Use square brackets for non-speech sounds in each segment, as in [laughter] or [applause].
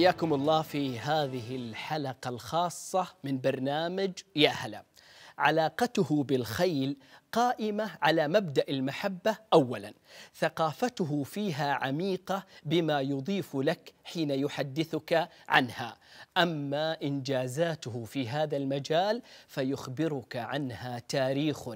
حياكم الله في هذه الحلقة الخاصة من برنامج يا هلا. علاقته بالخيل قائمة على مبدأ المحبة أولا، ثقافته فيها عميقة بما يضيف لك حين يحدثك عنها، أما إنجازاته في هذا المجال فيخبرك عنها تاريخ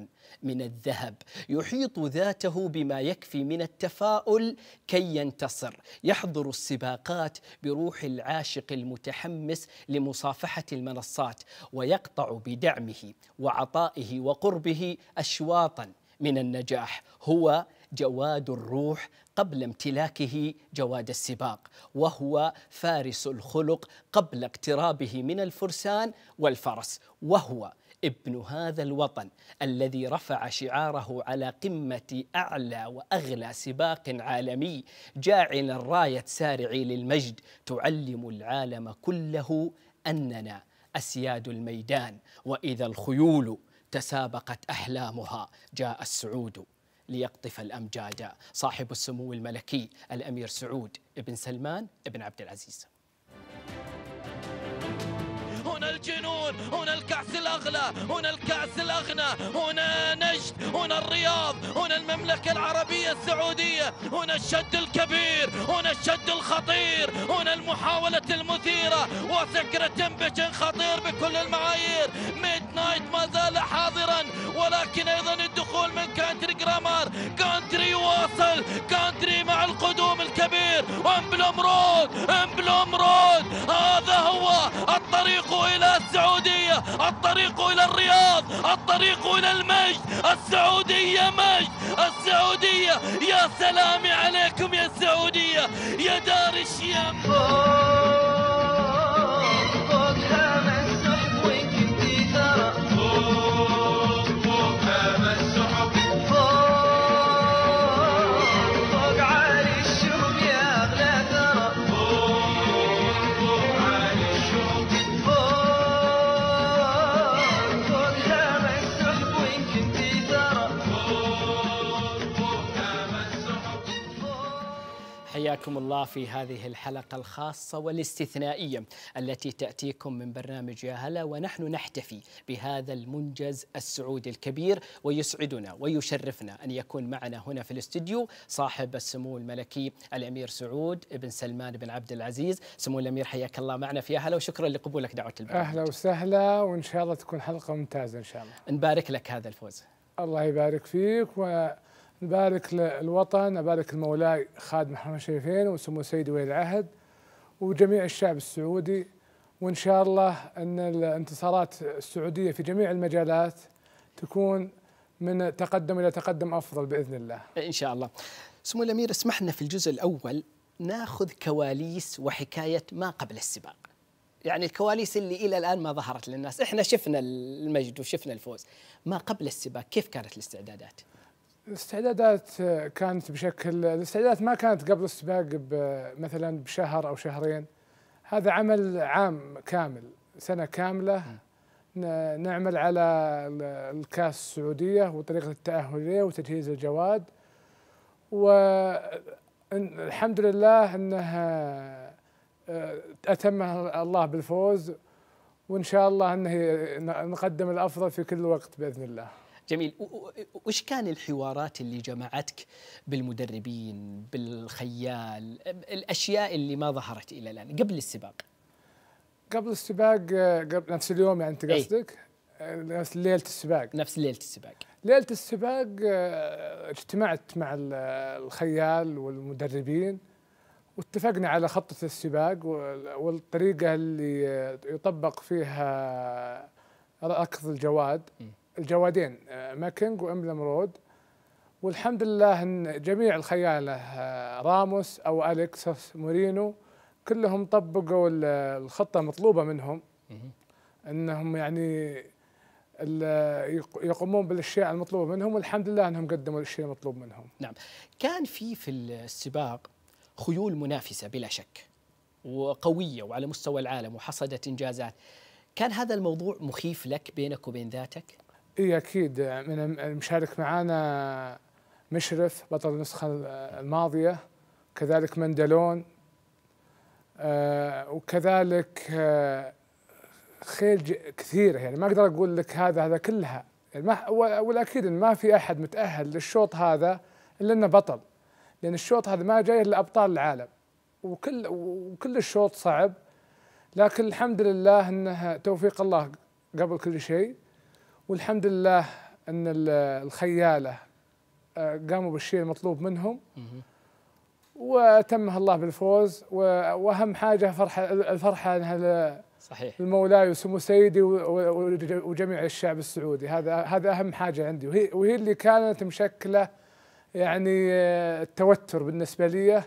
من الذهب يحيط ذاته بما يكفي من التفاؤل كي ينتصر يحضر السباقات بروح العاشق المتحمس لمصافحة المنصات ويقطع بدعمه وعطائه وقربه أشواطا من النجاح هو جواد الروح قبل امتلاكه جواد السباق وهو فارس الخلق قبل اقترابه من الفرسان والفرس وهو ابن هذا الوطن الذي رفع شعاره على قمة أعلى وأغلى سباق عالمي جاعلا راية سارعي للمجد تعلم العالم كله أننا أسياد الميدان وإذا الخيول تسابقت أحلامها جاء السعود ليقطف الأمجاد صاحب السمو الملكي الأمير سعود بن سلمان بن عبد العزيز هنا الجنون هنا الكأس الأغلى هنا الكأس الأغنى هنا نجد هنا الرياض هنا المملكة العربية السعودية هنا الشد الكبير هنا الشد الخطير هنا المحاولة المثيرة وسكرة تنبشن خطير بكل المعايير ميد نايت ما زال حاضرا ولكن أيضا الدخول من كانتري جرامر كانتري يواصل كانتري مع القدوم الكبير امبلوم رود امبلوم رود هذا هو السعودية الطريق إلى الرياض الطريق إلى المجد السعودية مجد السعودية يا سلام عليكم يا السعودية يا دار الشيام حياكم الله في هذه الحلقة الخاصة والاستثنائية التي تأتيكم من برنامج يا هلا ونحن نحتفي بهذا المنجز السعودي الكبير ويسعدنا ويشرفنا أن يكون معنا هنا في الاستديو صاحب السمو الملكي الأمير سعود بن سلمان بن عبد العزيز سمو الأمير حياك الله معنا في يا هلا وشكرا لقبولك دعوة البرنامج أهلا وسهلا وإن شاء الله تكون حلقة ممتازة إن شاء الله نبارك لك هذا الفوز الله يبارك فيك و نبارك للوطن نبارك المولاي خادم محمد الشريفين وسمو سيدي ولي العهد وجميع الشعب السعودي وإن شاء الله أن الانتصارات السعودية في جميع المجالات تكون من تقدم إلى تقدم أفضل بإذن الله إن شاء الله سمو الأمير اسمح لنا في الجزء الأول ناخذ كواليس وحكاية ما قبل السباق يعني الكواليس اللي إلى الآن ما ظهرت للناس إحنا شفنا المجد وشفنا الفوز ما قبل السباق كيف كانت الاستعدادات؟ الاستعدادات آه، كانت بشكل الاستعدادات ما كانت قبل السباق مثلا بشهر او شهرين هذا عمل عام كامل سنه كامله نعمل على الكاس السعوديه وطريقه التاهل اليه وتجهيز الجواد والحمد لله انه آه، اتمها الله بالفوز وان شاء الله انه نقدم الافضل في كل وقت باذن الله جميل وش كان الحوارات اللي جمعتك بالمدربين بالخيال الاشياء اللي ما ظهرت الى الان قبل السباق قبل السباق آه، قبل نفس اليوم يعني انت إيه. قصدك آه، نفس ليله السباق نفس ليله السباق ليله السباق آه، اجتمعت مع الخيال والمدربين واتفقنا على خطة السباق والطريقة اللي يطبق فيها ركض الجواد الجوادين آه، ماكينج وإملم رود والحمد لله ان جميع الخياله آه، راموس او اليكسس مورينو كلهم طبقوا الخطه المطلوبه منهم انهم يعني يقومون بالاشياء المطلوبه منهم والحمد لله انهم قدموا الشيء المطلوب منهم. نعم. كان في في السباق خيول منافسه بلا شك وقويه وعلى مستوى العالم وحصدت انجازات. كان هذا الموضوع مخيف لك بينك وبين ذاتك؟ اي اكيد من المشارك معانا مشرف بطل النسخه الماضيه كذلك مندلون آه، وكذلك آه، خيل كثيره يعني ما اقدر اقول لك هذا هذا كلها يعني ما والاكيد ان ما في احد متاهل للشوط هذا الا انه بطل لان الشوط هذا ما جاي الا ابطال العالم وكل وكل الشوط صعب لكن الحمد لله انه توفيق الله قبل كل شيء والحمد لله ان الخياله آه، قاموا بالشيء المطلوب منهم وتمه الله بالفوز واهم حاجه فرحه الفرحه انها صحيح المولاي وسمو سيدي وجميع الشعب السعودي هذا هذا اهم حاجه عندي وهي وهي اللي كانت مشكله يعني آه، التوتر بالنسبه لي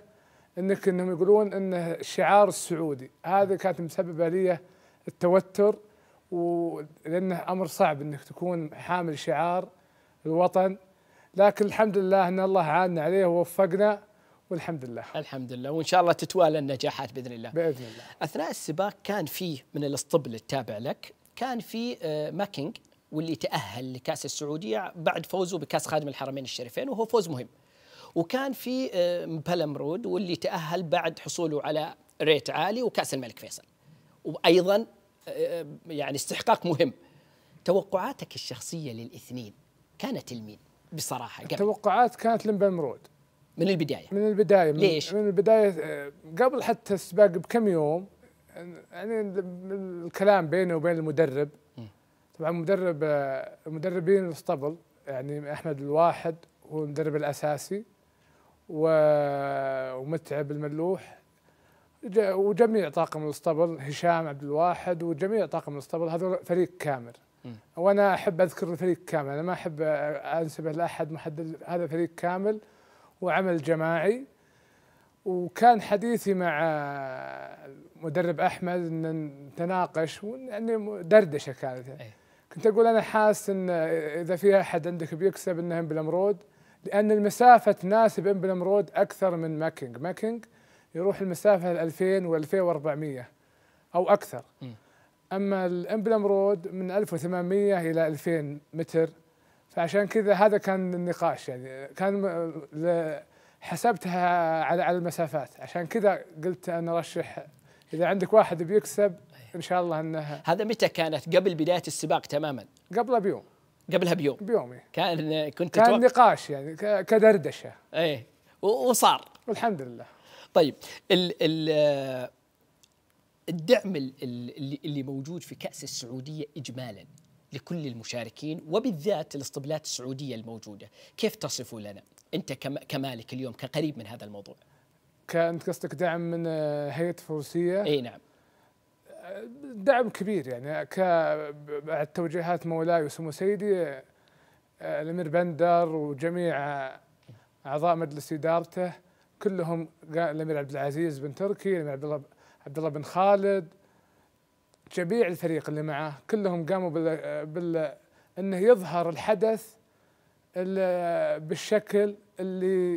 انك انهم يقولون انه الشعار السعودي هذا كانت مسببه لي التوتر ولانه امر صعب انك تكون حامل شعار الوطن لكن الحمد لله ان الله عاننا عليه ووفقنا والحمد لله الحمد لله وان شاء الله تتوالى النجاحات باذن الله باذن الله اثناء السباق كان فيه من الاسطبل التابع لك كان في آه، ماكينج واللي تاهل لكاس السعوديه بعد فوزه بكاس خادم الحرمين الشريفين وهو فوز مهم وكان في آه، مبلمرود واللي تاهل بعد حصوله على ريت عالي وكاس الملك فيصل وايضا يعني استحقاق مهم توقعاتك الشخصيه للاثنين كانت لمين بصراحه قبل التوقعات كانت لمبمرود من البدايه من البدايه من ليش من البدايه آه، قبل حتى السباق بكم يوم يعني الكلام بينه وبين المدرب طبعا مدرب آه، المدربين الاسطبل يعني احمد الواحد هو المدرب الاساسي ومتعب الملوح وجميع طاقم الاسطبل هشام عبد الواحد وجميع طاقم الاسطبل هذول فريق كامل م. وانا احب اذكر الفريق كامل انا ما احب انسبه لاحد محدد هذا فريق كامل وعمل جماعي وكان حديثي مع المدرب احمد ان نتناقش يعني دردشه كانت أي. كنت اقول انا حاسس ان اذا في احد عندك بيكسب انه بالامرود لان المسافه تناسب بالامرود اكثر من ماكينج ماكينج يروح المسافه 2000 و2400 او اكثر اما الامبلم رود من 1800 الى 2000 متر فعشان كذا هذا كان النقاش يعني كان حسبتها على على المسافات عشان كذا قلت انا أرشح اذا عندك واحد بيكسب ان شاء الله انها هذا متى كانت قبل بدايه السباق تماما قبلها بيوم قبلها بيوم بيوم إيه. كان كنت كان نقاش يعني كدردشه ايه وصار والحمد لله طيب ال ال الدعم اللي, اللي موجود في كأس السعودية إجمالا لكل المشاركين وبالذات الاسطبلات السعودية الموجودة كيف تصفه لنا أنت كمالك اليوم كقريب من هذا الموضوع كانت قصدك دعم من هيئة فروسية اي نعم دعم كبير يعني ك بعد توجيهات مولاي وسمو سيدي آه، الامير بندر وجميع اعضاء مجلس ادارته كلهم الامير عبد العزيز بن تركي الامير عبد الله عبد الله بن خالد جميع الفريق اللي معاه كلهم قاموا بال, بال... انه يظهر الحدث بالشكل اللي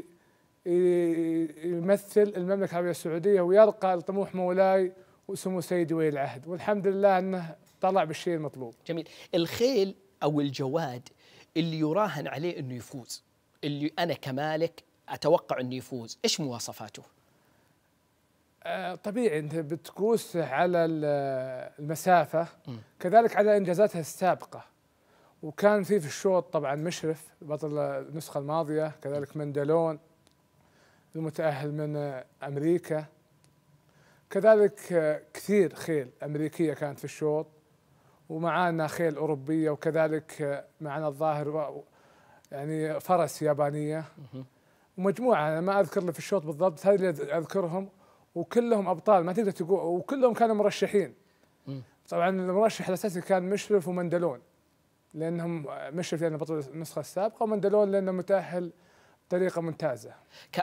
يمثل المملكه العربيه السعوديه ويرقى لطموح مولاي وسمو سيدي ولي العهد والحمد لله انه طلع بالشيء المطلوب. جميل، الخيل او الجواد اللي يراهن عليه انه يفوز، اللي انا كمالك اتوقع انه يفوز ايش مواصفاته آه، طبيعي انت بتقوس على المسافه كذلك على انجازاتها السابقه وكان في في الشوط طبعا مشرف بطل النسخه الماضيه كذلك مندلون المتاهل من امريكا كذلك آه، كثير خيل امريكيه كانت في الشوط ومعانا خيل اوروبيه وكذلك آه، معنا الظاهر يعني فرس يابانيه مجموعه انا ما اذكر اللي في الشوط بالضبط هذه اللي اذكرهم وكلهم ابطال ما تقدر تقول وكلهم كانوا مرشحين طبعا المرشح الاساسي كان مشرف ومندلون لانهم مشرف لانه يعني بطل النسخه السابقه ومندلون لانه متاهل بطريقه ممتازه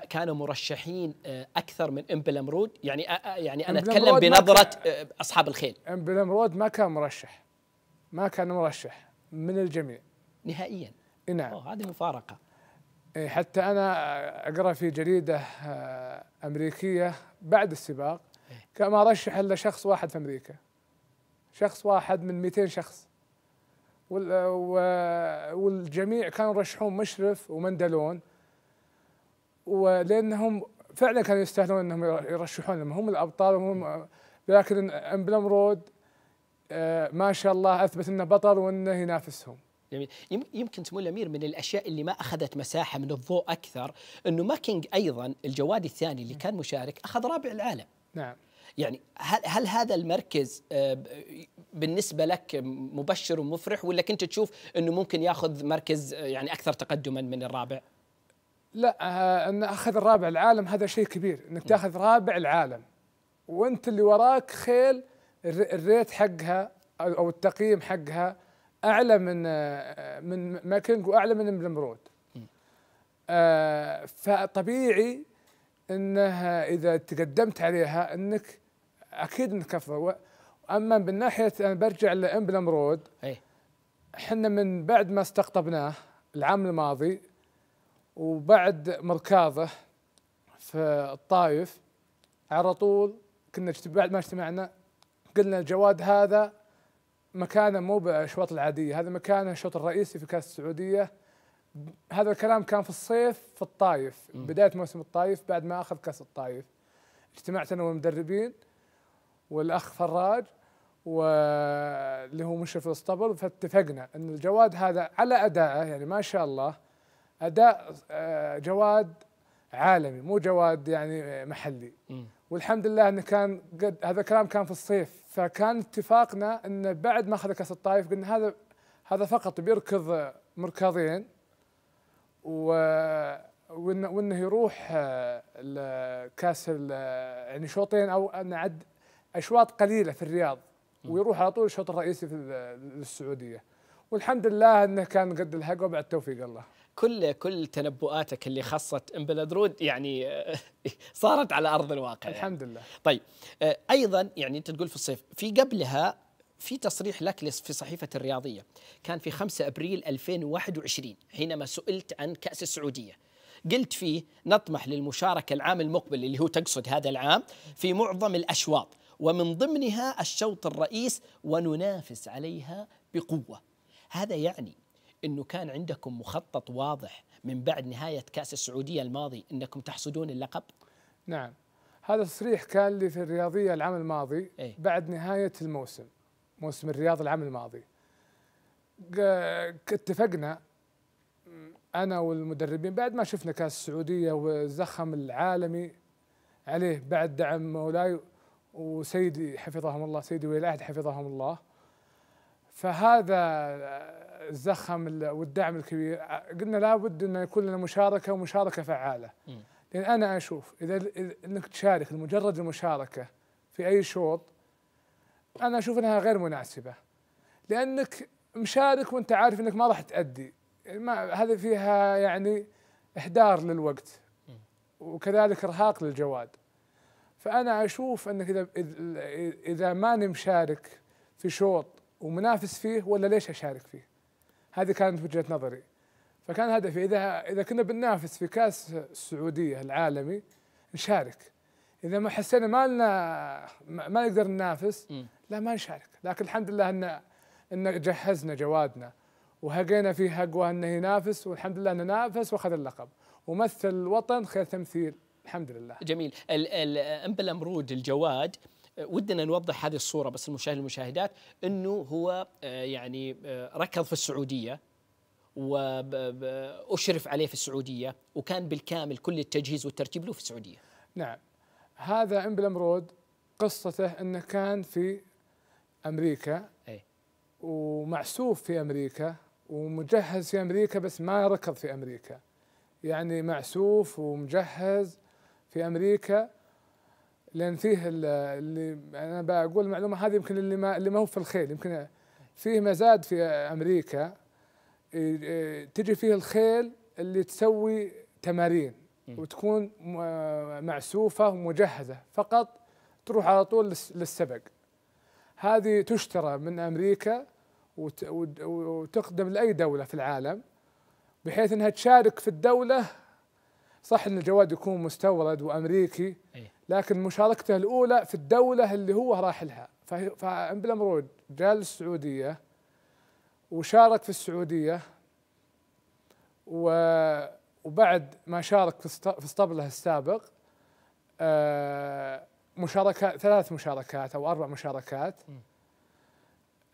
كانوا مرشحين آه، اكثر من امبلم رود يعني آه، آه، يعني انا اتكلم بنظره اصحاب الخيل امبلم رود ما كان مرشح ما كان مرشح من الجميع نهائيا نعم هذه مفارقه إيه، حتى انا اقرا في جريده آه، امريكيه بعد السباق إيه. كما رشح الا شخص واحد في امريكا شخص واحد من 200 شخص آه، والجميع كانوا يرشحون مشرف ومندلون ولانهم فعلا كانوا يستاهلون انهم يرشحون لهم هم الابطال وهم آه، لكن امبلم رود ما شاء الله اثبت انه بطل وانه ينافسهم جميل يمكن سمو الامير من الاشياء اللي ما اخذت مساحه من الضوء اكثر انه ماكينج ايضا الجوادي الثاني اللي كان مشارك اخذ رابع العالم نعم يعني هل هل هذا المركز آه، بالنسبه لك مبشر ومفرح ولا كنت تشوف انه ممكن ياخذ مركز آه، يعني اكثر تقدما من الرابع؟ لا آه، ان اخذ الرابع العالم هذا شيء كبير انك تاخذ رابع العالم وانت اللي وراك خيل الريت حقها او التقييم حقها اعلى من آه، من ماكينج واعلى من المرود آه، فطبيعي انها اذا تقدمت عليها انك اكيد انك افضل اما من ناحيه انا برجع لامبلم رود إيه. احنا من بعد ما استقطبناه العام الماضي وبعد مركاضه في الطايف على طول كنا بعد ما اجتمعنا قلنا الجواد هذا مكانه مو بالاشواط العاديه هذا مكانه الشوط الرئيسي في كاس السعوديه هذا الكلام كان في الصيف في الطايف بدايه موسم الطايف بعد ما اخذ كاس الطايف اجتمعت انا والمدربين والاخ فراج واللي هو مشرف الاسطبل فاتفقنا ان الجواد هذا على ادائه يعني ما شاء الله اداء آه، جواد عالمي مو جواد يعني محلي والحمد لله انه كان قد هذا الكلام كان في الصيف فكان اتفاقنا انه بعد ما اخذ كاس الطائف قلنا هذا هذا فقط بيركض مركضين و وانه, وإنه يروح آه، لكاس يعني شوطين او نعد اشواط قليله في الرياض ويروح على طول الشوط الرئيسي في السعوديه والحمد لله انه كان قد الحق وبعد توفيق الله كل كل تنبؤاتك اللي خصت امبلدرود يعني [laughs] صارت على ارض الواقع يعني. الحمد لله طيب آه، ايضا يعني انت تقول في الصيف في قبلها في تصريح لك في صحيفة الرياضية كان في 5 أبريل 2021 حينما سئلت عن كأس السعودية قلت فيه نطمح للمشاركة العام المقبل اللي هو تقصد هذا العام في معظم الأشواط ومن ضمنها الشوط الرئيس وننافس عليها بقوة هذا يعني انه كان عندكم مخطط واضح من بعد نهايه كاس السعوديه الماضي انكم تحصدون اللقب؟ نعم هذا تصريح كان لي في الرياضيه العام الماضي إيه؟ بعد نهايه الموسم موسم الرياض العام الماضي اتفقنا انا والمدربين بعد ما شفنا كاس السعوديه والزخم العالمي عليه بعد دعم مولاي وسيدي حفظهم الله سيدي ولي العهد حفظهم الله فهذا الزخم والدعم الكبير قلنا لابد أن يكون لنا مشاركة ومشاركة فعالة لأن أنا أشوف إذا أنك تشارك لمجرد المشاركة في أي شوط أنا أشوف أنها غير مناسبة لأنك مشارك وأنت عارف أنك ما راح تأدي ما هذا فيها يعني إحدار للوقت وكذلك إرهاق للجواد فأنا أشوف أنك إذا إذا ماني مشارك في شوط ومنافس فيه ولا ليش اشارك فيه؟ هذه كانت وجهه نظري فكان هدفي اذا اذا كنا بننافس في كاس السعوديه العالمي نشارك اذا ما حسينا ما لنا ما نقدر ننافس لا ما نشارك لكن الحمد لله ان ان جهزنا جوادنا وهقينا فيه هقوه انه ينافس والحمد لله انه نافس واخذ اللقب ومثل الوطن خير تمثيل الحمد لله جميل ال ال الجواد ودنا نوضح هذه الصوره بس المشاهد المشاهدات انه هو آه، يعني آه، ركض في السعوديه واشرف عليه في السعوديه وكان بالكامل كل التجهيز والترتيب له في السعوديه. نعم هذا امبلم رود قصته انه كان في امريكا أي. ومعسوف في امريكا ومجهز في امريكا بس ما ركض في امريكا. يعني معسوف ومجهز في امريكا لان فيه اللي انا بقول المعلومه هذه يمكن اللي ما اللي ما هو في الخيل يمكن فيه مزاد في امريكا تجي فيه الخيل اللي تسوي تمارين وتكون معسوفه ومجهزه فقط تروح على طول للسبق هذه تشترى من امريكا وتقدم لاي دوله في العالم بحيث انها تشارك في الدوله صح ان الجواد يكون مستورد وامريكي أيه. لكن مشاركته الاولى في الدوله اللي هو راح لها فامبلم رود جاء للسعوديه وشارك في السعوديه وبعد ما شارك في اسطبله السابق آه، مشاركات ثلاث مشاركات او اربع مشاركات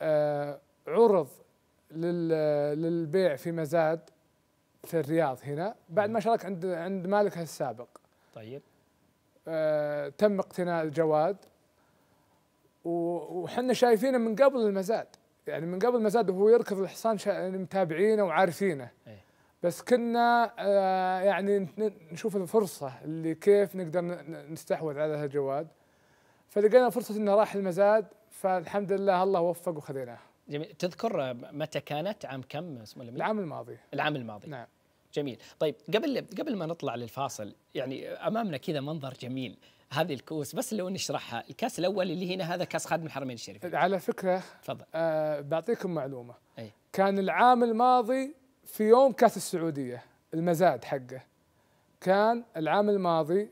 آه، عرض للبيع في مزاد في الرياض هنا بعد ما شارك عند عند مالكه السابق طيب آه، تم اقتناء الجواد وحنا شايفينه من قبل المزاد يعني من قبل المزاد وهو يركض الحصان يعني متابعينه وعارفينه إيه. بس كنا آه، يعني نشوف الفرصه اللي كيف نقدر نستحوذ على هذا الجواد فلقينا فرصه انه راح المزاد فالحمد لله الله وفق وخذيناه جميل تذكر متى كانت عام كم العام الماضي العام الماضي نعم جميل طيب قبل قبل ما نطلع للفاصل يعني امامنا كذا منظر جميل هذه الكؤوس بس لو نشرحها الكاس الاول اللي هنا هذا كاس خادم الحرمين الشريفين على فكره تفضل آه بعطيكم معلومه أي. كان العام الماضي في يوم كاس السعوديه المزاد حقه كان العام الماضي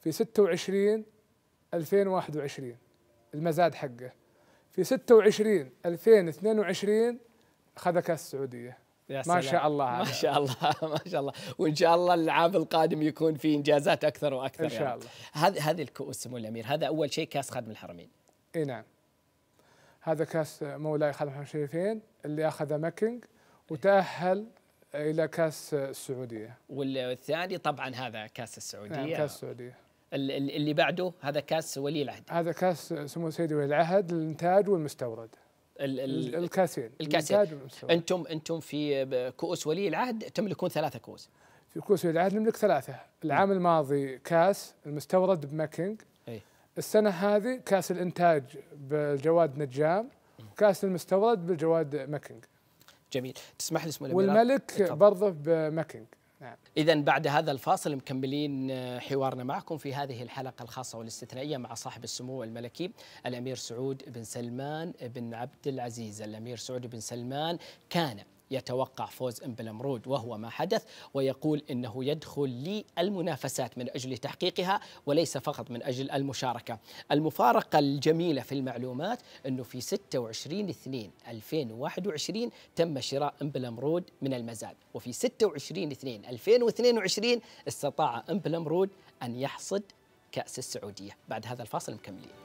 في 26 2021 المزاد حقه في 26 2022 خذ كاس السعوديه يا سلام. ما شاء الله ما شاء الله [laughs] ما شاء الله وان شاء الله العام القادم يكون في انجازات اكثر واكثر ان شاء الله هذه هذه الكؤوس سمو الامير هذا اول شيء كاس خادم الحرمين اي نعم هذا كاس مولاي خادم الحرمين الشريفين اللي اخذ مكنج وتاهل الى كاس السعوديه والثاني طبعا هذا كاس السعوديه نعم كاس السعوديه اللي بعده هذا كاس ولي العهد هذا كاس سمو سيدي ولي العهد للانتاج والمستورد ال ال الكاسين الكاسين انتم انتم في كؤوس ولي العهد تملكون ثلاثه كؤوس في كؤوس ولي العهد نملك ثلاثه العام نعم. الماضي كاس المستورد بماكينج السنه هذه كاس الانتاج بالجواد نجام وكاس المستورد بالجواد ماكينج جميل تسمح لي اسمه والملك برضه بماكينج نعم. إذا بعد هذا الفاصل مكملين آه، حوارنا معكم في هذه الحلقة الخاصة والاستثنائية مع صاحب السمو الملكي الأمير سعود بن سلمان بن عبد العزيز الأمير سعود بن سلمان كان يتوقع فوز امبلمرود وهو ما حدث ويقول انه يدخل للمنافسات من اجل تحقيقها وليس فقط من اجل المشاركه. المفارقه الجميله في المعلومات انه في 26 2 2021 تم شراء امبلمرود من المزاد وفي 26 2 2022 استطاع امبلمرود ان يحصد كاس السعوديه. بعد هذا الفاصل مكملين.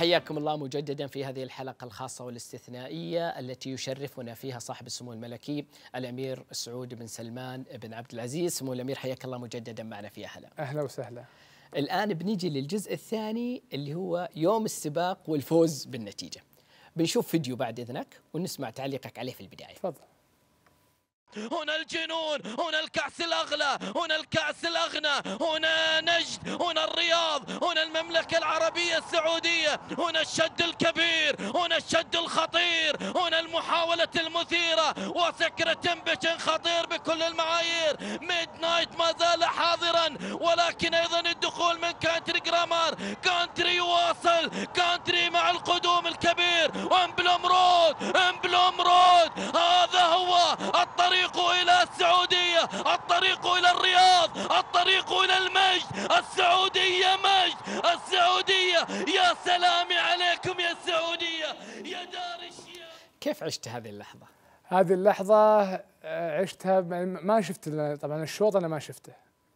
حياكم الله مجددا في هذه الحلقة الخاصة والاستثنائية التي يشرفنا فيها صاحب السمو الملكي الأمير سعود بن سلمان بن عبد العزيز سمو الأمير حياك الله مجددا معنا في أهلا أهلا وسهلا الآن بنيجي للجزء الثاني اللي هو يوم السباق والفوز بالنتيجة بنشوف فيديو بعد إذنك ونسمع تعليقك عليه في البداية تفضل هنا الجنون هنا الكأس الأغلى هنا الكأس الأغنى هنا نجد هنا الرياض هنا المملكة العربية السعودية هنا الشد الكبير هنا الشد الخطير هنا المحاولة المثيرة وسكرة تنبشن خطير بكل المعايير ميد نايت ما زال حاضرا ولكن أيضا الدخول من كانتري جرامر كانتري يواصل كانتري مع القدوم الكبير امبلوم رود امبلوم رود هذا هو الطريق إلى السعودية الطريق إلى الرياض الطريق إلى المجد السعودية مجد السعودية يا سلام عليكم يا السعودية يا دار الشيخ كيف عشت هذه اللحظة؟ هذه اللحظة آه، عشتها ما شفت طبعا الشوط أنا ما شفته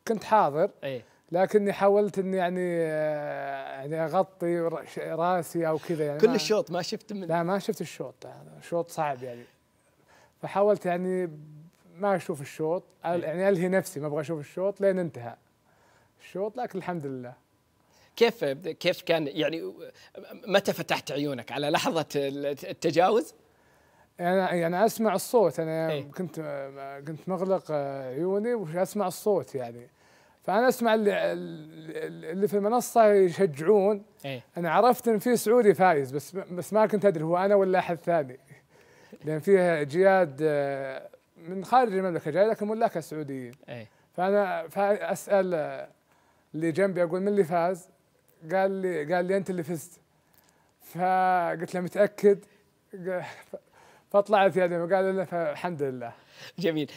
كنت حاضر أيه؟ لكني حاولت اني يعني آه، يعني اغطي راسي او كذا يعني كل الشوط ما شفت من لا ما شفت الشوط شوط صعب يعني فحاولت يعني ما اشوف الشوط إيه. يعني الهي نفسي ما ابغى اشوف الشوط لين انتهى الشوط لكن الحمد لله كيف كيف كان يعني متى فتحت عيونك على لحظه التجاوز؟ يعني, يعني اسمع الصوت انا إيه؟ كنت كنت مغلق عيوني واسمع الصوت يعني فانا اسمع اللي, اللي في المنصه يشجعون إيه؟ انا عرفت ان في سعودي فايز بس بس ما كنت ادري هو انا ولا احد ثاني لان فيها اجياد آه، من خارج المملكه جاي لكن ملاكها سعوديين اي فانا فاسال آه، اللي جنبي اقول من اللي فاز؟ قال لي قال لي انت اللي فزت فقلت له متاكد [laughs] فطلعت يعني وقال لنا فالحمد لله جميل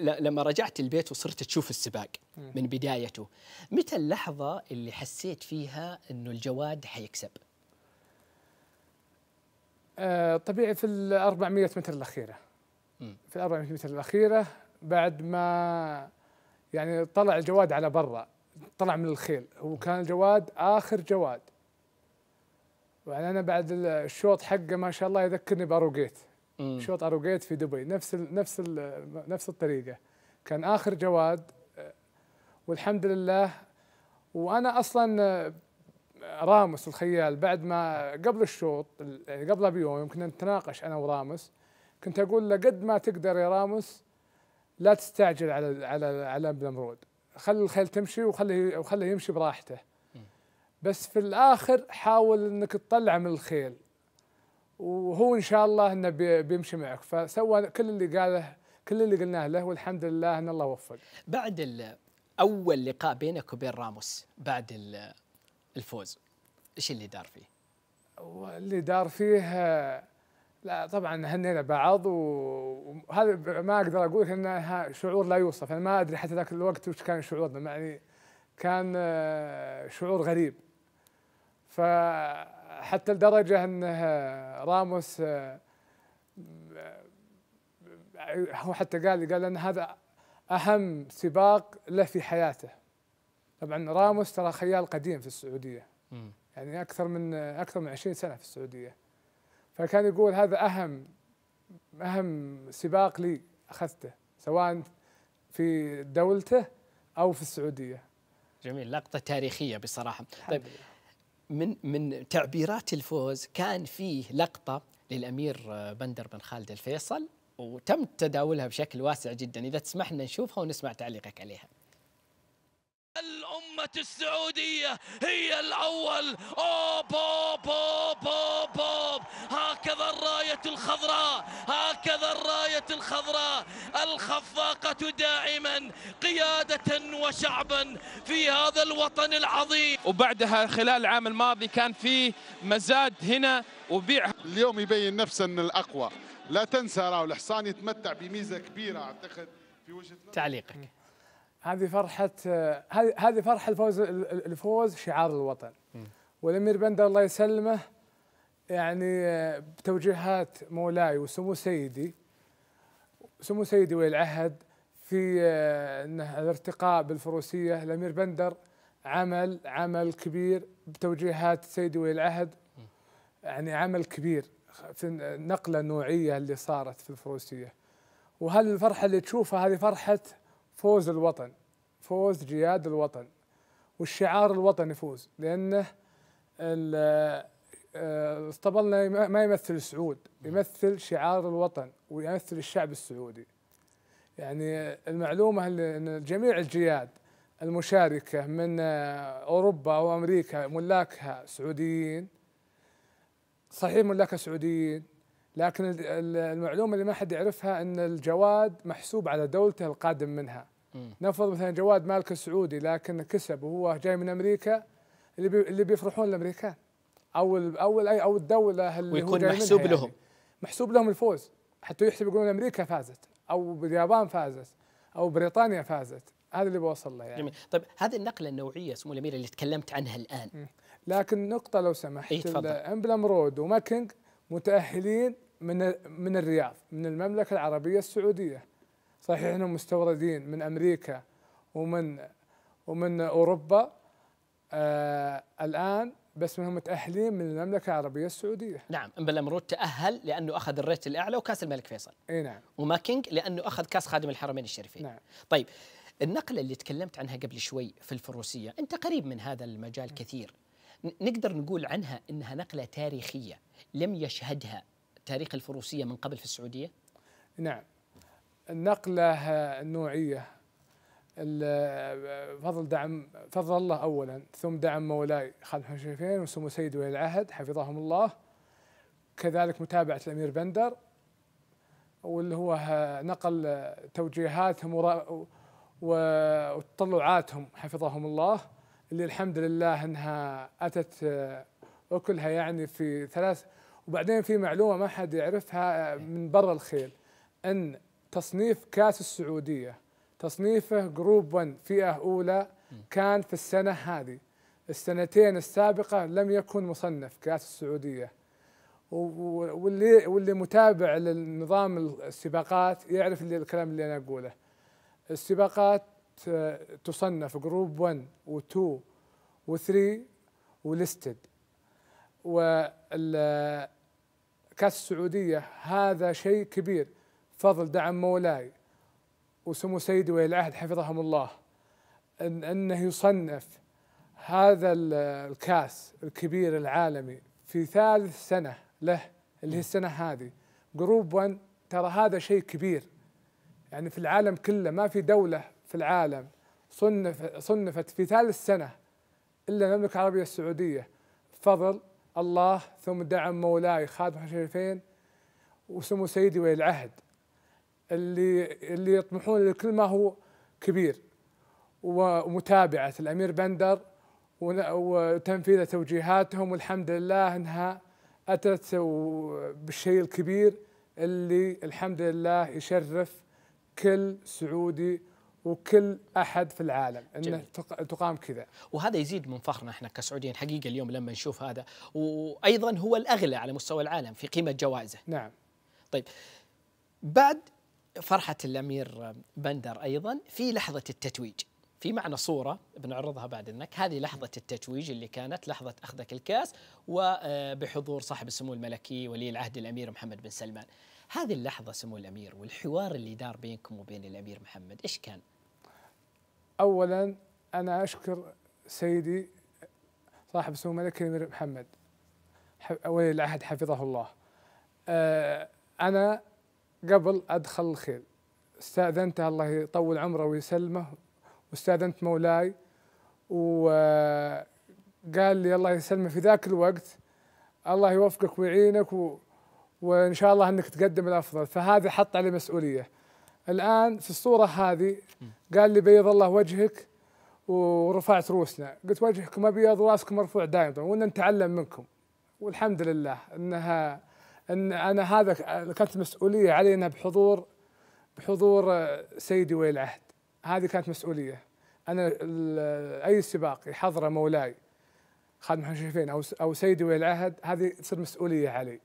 لما رجعت البيت وصرت تشوف السباق من بدايته متى اللحظه اللي حسيت فيها انه الجواد حيكسب؟ آه، طبيعي في ال 400 متر الاخيره في ال 400 متر الاخيره بعد ما يعني طلع الجواد على برا طلع من الخيل وكان الجواد اخر جواد يعني انا بعد الشوط حقه ما شاء الله يذكرني باروجيت شوط اروجيت في دبي نفس الـ نفس الـ نفس الطريقه كان اخر جواد آه، والحمد لله وانا اصلا راموس الخيال بعد ما قبل الشوط يعني قبلها بيوم يمكن كنا نتناقش انا وراموس كنت اقول له قد ما تقدر يا راموس لا تستعجل على على على بنمرود خل الخيل تمشي وخليه وخليه يمشي براحته بس في الاخر حاول انك تطلع من الخيل وهو ان شاء الله انه بيمشي معك فسوى كل اللي قاله كل اللي قلناه له والحمد لله ان الله وفق بعد اول لقاء بينك وبين راموس بعد الفوز ايش اللي دار فيه؟ واللي دار فيه لا طبعا هنينا بعض وهذا ما اقدر اقول انها شعور لا يوصف انا ما ادري حتى ذاك الوقت وش كان شعورنا يعني كان آه، شعور غريب فحتى لدرجه انه آه، راموس آه، هو حتى قال لي قال ان هذا اهم سباق له في حياته طبعا راموس ترى خيال قديم في السعوديه م. يعني اكثر من اكثر من 20 سنه في السعوديه فكان يقول هذا اهم اهم سباق لي اخذته سواء في دولته او في السعوديه جميل لقطه تاريخيه بصراحه طيب من من تعبيرات الفوز كان فيه لقطه للامير بندر بن خالد الفيصل وتم تداولها بشكل واسع جدا اذا تسمح لنا نشوفها ونسمع تعليقك عليها الأمة السعودية هي الأول أوب أوب أوب أوب أوب هكذا الراية الخضراء هكذا الراية الخضراء الخفاقة دائما قيادة وشعبا في هذا الوطن العظيم وبعدها خلال العام الماضي كان في مزاد هنا وبيع اليوم يبين نفسه أن الأقوى لا تنسى راو الحصان يتمتع بميزة كبيرة أعتقد في وجهة تعليقك هذه فرحة هذه هذه فرحة الفوز الفوز شعار الوطن والامير بندر الله يسلمه يعني بتوجيهات مولاي وسمو سيدي سمو سيدي ولي العهد في آه، انه الارتقاء بالفروسية الامير بندر عمل عمل كبير بتوجيهات سيدي ولي العهد يعني عمل كبير في النقلة النوعية اللي صارت في الفروسية وهل الفرحة اللي تشوفها هذه فرحة فوز الوطن فوز جياد الوطن والشعار الوطن يفوز لانه آه، اسطبلنا ما يمثل السعود يمثل شعار الوطن ويمثل الشعب السعودي يعني المعلومه ان جميع الجياد المشاركه من آه، اوروبا وامريكا ملاكها سعوديين صحيح ملاكها سعوديين لكن المعلومه اللي ما حد يعرفها ان الجواد محسوب على دولته القادم منها نفرض مثلا جواد مالك السعودي لكن كسب وهو جاي من امريكا اللي بي اللي بيفرحون الامريكان او او اي او الدوله اللي ويكون هو محسوب يعني. لهم يعني محسوب لهم الفوز حتى يحسب يقولون امريكا فازت او اليابان فازت او بريطانيا فازت هذا اللي بوصل له يعني جميل. طيب هذه النقله النوعيه سمو الامير اللي تكلمت عنها الان لكن نقطه لو سمحت إيه، امبلم رود وماكينج متاهلين من من الرياض من المملكه العربيه السعوديه صحيح انهم مستوردين من امريكا ومن ومن اوروبا آه الان بس منهم متاهلين من المملكه العربيه السعوديه نعم امرود تاهل لانه اخذ الريت الاعلى وكاس الملك فيصل اي نعم وماكينج لانه اخذ كاس خادم الحرمين الشريفين نعم طيب النقله اللي تكلمت عنها قبل شوي في الفروسيه انت قريب من هذا المجال نعم. كثير نقدر نقول عنها انها نقله تاريخيه لم يشهدها تاريخ الفروسيه من قبل في السعوديه نعم النقلة النوعية فضل دعم فضل الله أولا ثم دعم مولاي خالد بن شريفين وسمو سيد ولي العهد حفظهم الله كذلك متابعة الأمير بندر واللي هو نقل توجيهاتهم وتطلعاتهم حفظهم الله اللي الحمد لله انها اتت اكلها يعني في ثلاث وبعدين في معلومه ما حد يعرفها من برا الخيل ان تصنيف كاس السعوديه تصنيفه جروب 1 فئه اولى كان في السنه هذه السنتين السابقه لم يكن مصنف كاس السعوديه واللي واللي متابع للنظام السباقات يعرف اللي الكلام اللي انا اقوله السباقات آه، تصنف جروب 1 و2 و3 وليستد وكاس السعوديه هذا شيء كبير فضل دعم مولاي وسمو سيدي ولي العهد حفظهم الله أن أنه يصنف هذا الكاس الكبير العالمي في ثالث سنة له اللي هي السنة هذه جروب 1 ترى هذا شيء كبير يعني في العالم كله ما في دولة في العالم صنف صنفت في ثالث سنة إلا المملكة العربية السعودية فضل الله ثم دعم مولاي خادم الشريفين وسمو سيدي ولي العهد اللي اللي يطمحون لكل ما هو كبير ومتابعة الأمير بندر وتنفيذ توجيهاتهم والحمد لله أنها أتت بالشيء الكبير اللي الحمد لله يشرف كل سعودي وكل احد في العالم انه تقام كذا وهذا يزيد من فخرنا احنا كسعوديين حقيقه اليوم لما نشوف هذا وايضا هو الاغلى على مستوى العالم في قيمه جوائزه نعم طيب بعد فرحة الأمير بندر أيضا في لحظة التتويج في معنى صورة بنعرضها بعد إذنك هذه لحظة التتويج اللي كانت لحظة أخذك الكاس وبحضور صاحب السمو الملكي ولي العهد الأمير محمد بن سلمان هذه اللحظة سمو الأمير والحوار اللي دار بينكم وبين الأمير محمد إيش كان؟ أولا أنا أشكر سيدي صاحب سمو الملك الأمير محمد ولي العهد حفظه الله آه، أنا قبل أدخل الخيل استأذنته الله يطول عمره ويسلمه واستأذنت مولاي وقال لي الله يسلمه في ذاك الوقت الله يوفقك ويعينك و... وإن شاء الله أنك تقدم الأفضل فهذا حط عليه مسؤولية الآن في الصورة هذه قال لي بيض الله وجهك ورفعت روسنا قلت وجهكم أبيض وراسكم مرفوع دائما وإن نتعلم منكم والحمد لله أنها ان انا هذا كانت مسؤوليه علينا بحضور بحضور سيدي ولي العهد هذه كانت مسؤوليه انا اي سباق يحضره مولاي خادم الحشيفين او او سيدي ولي العهد هذه تصير مسؤوليه علي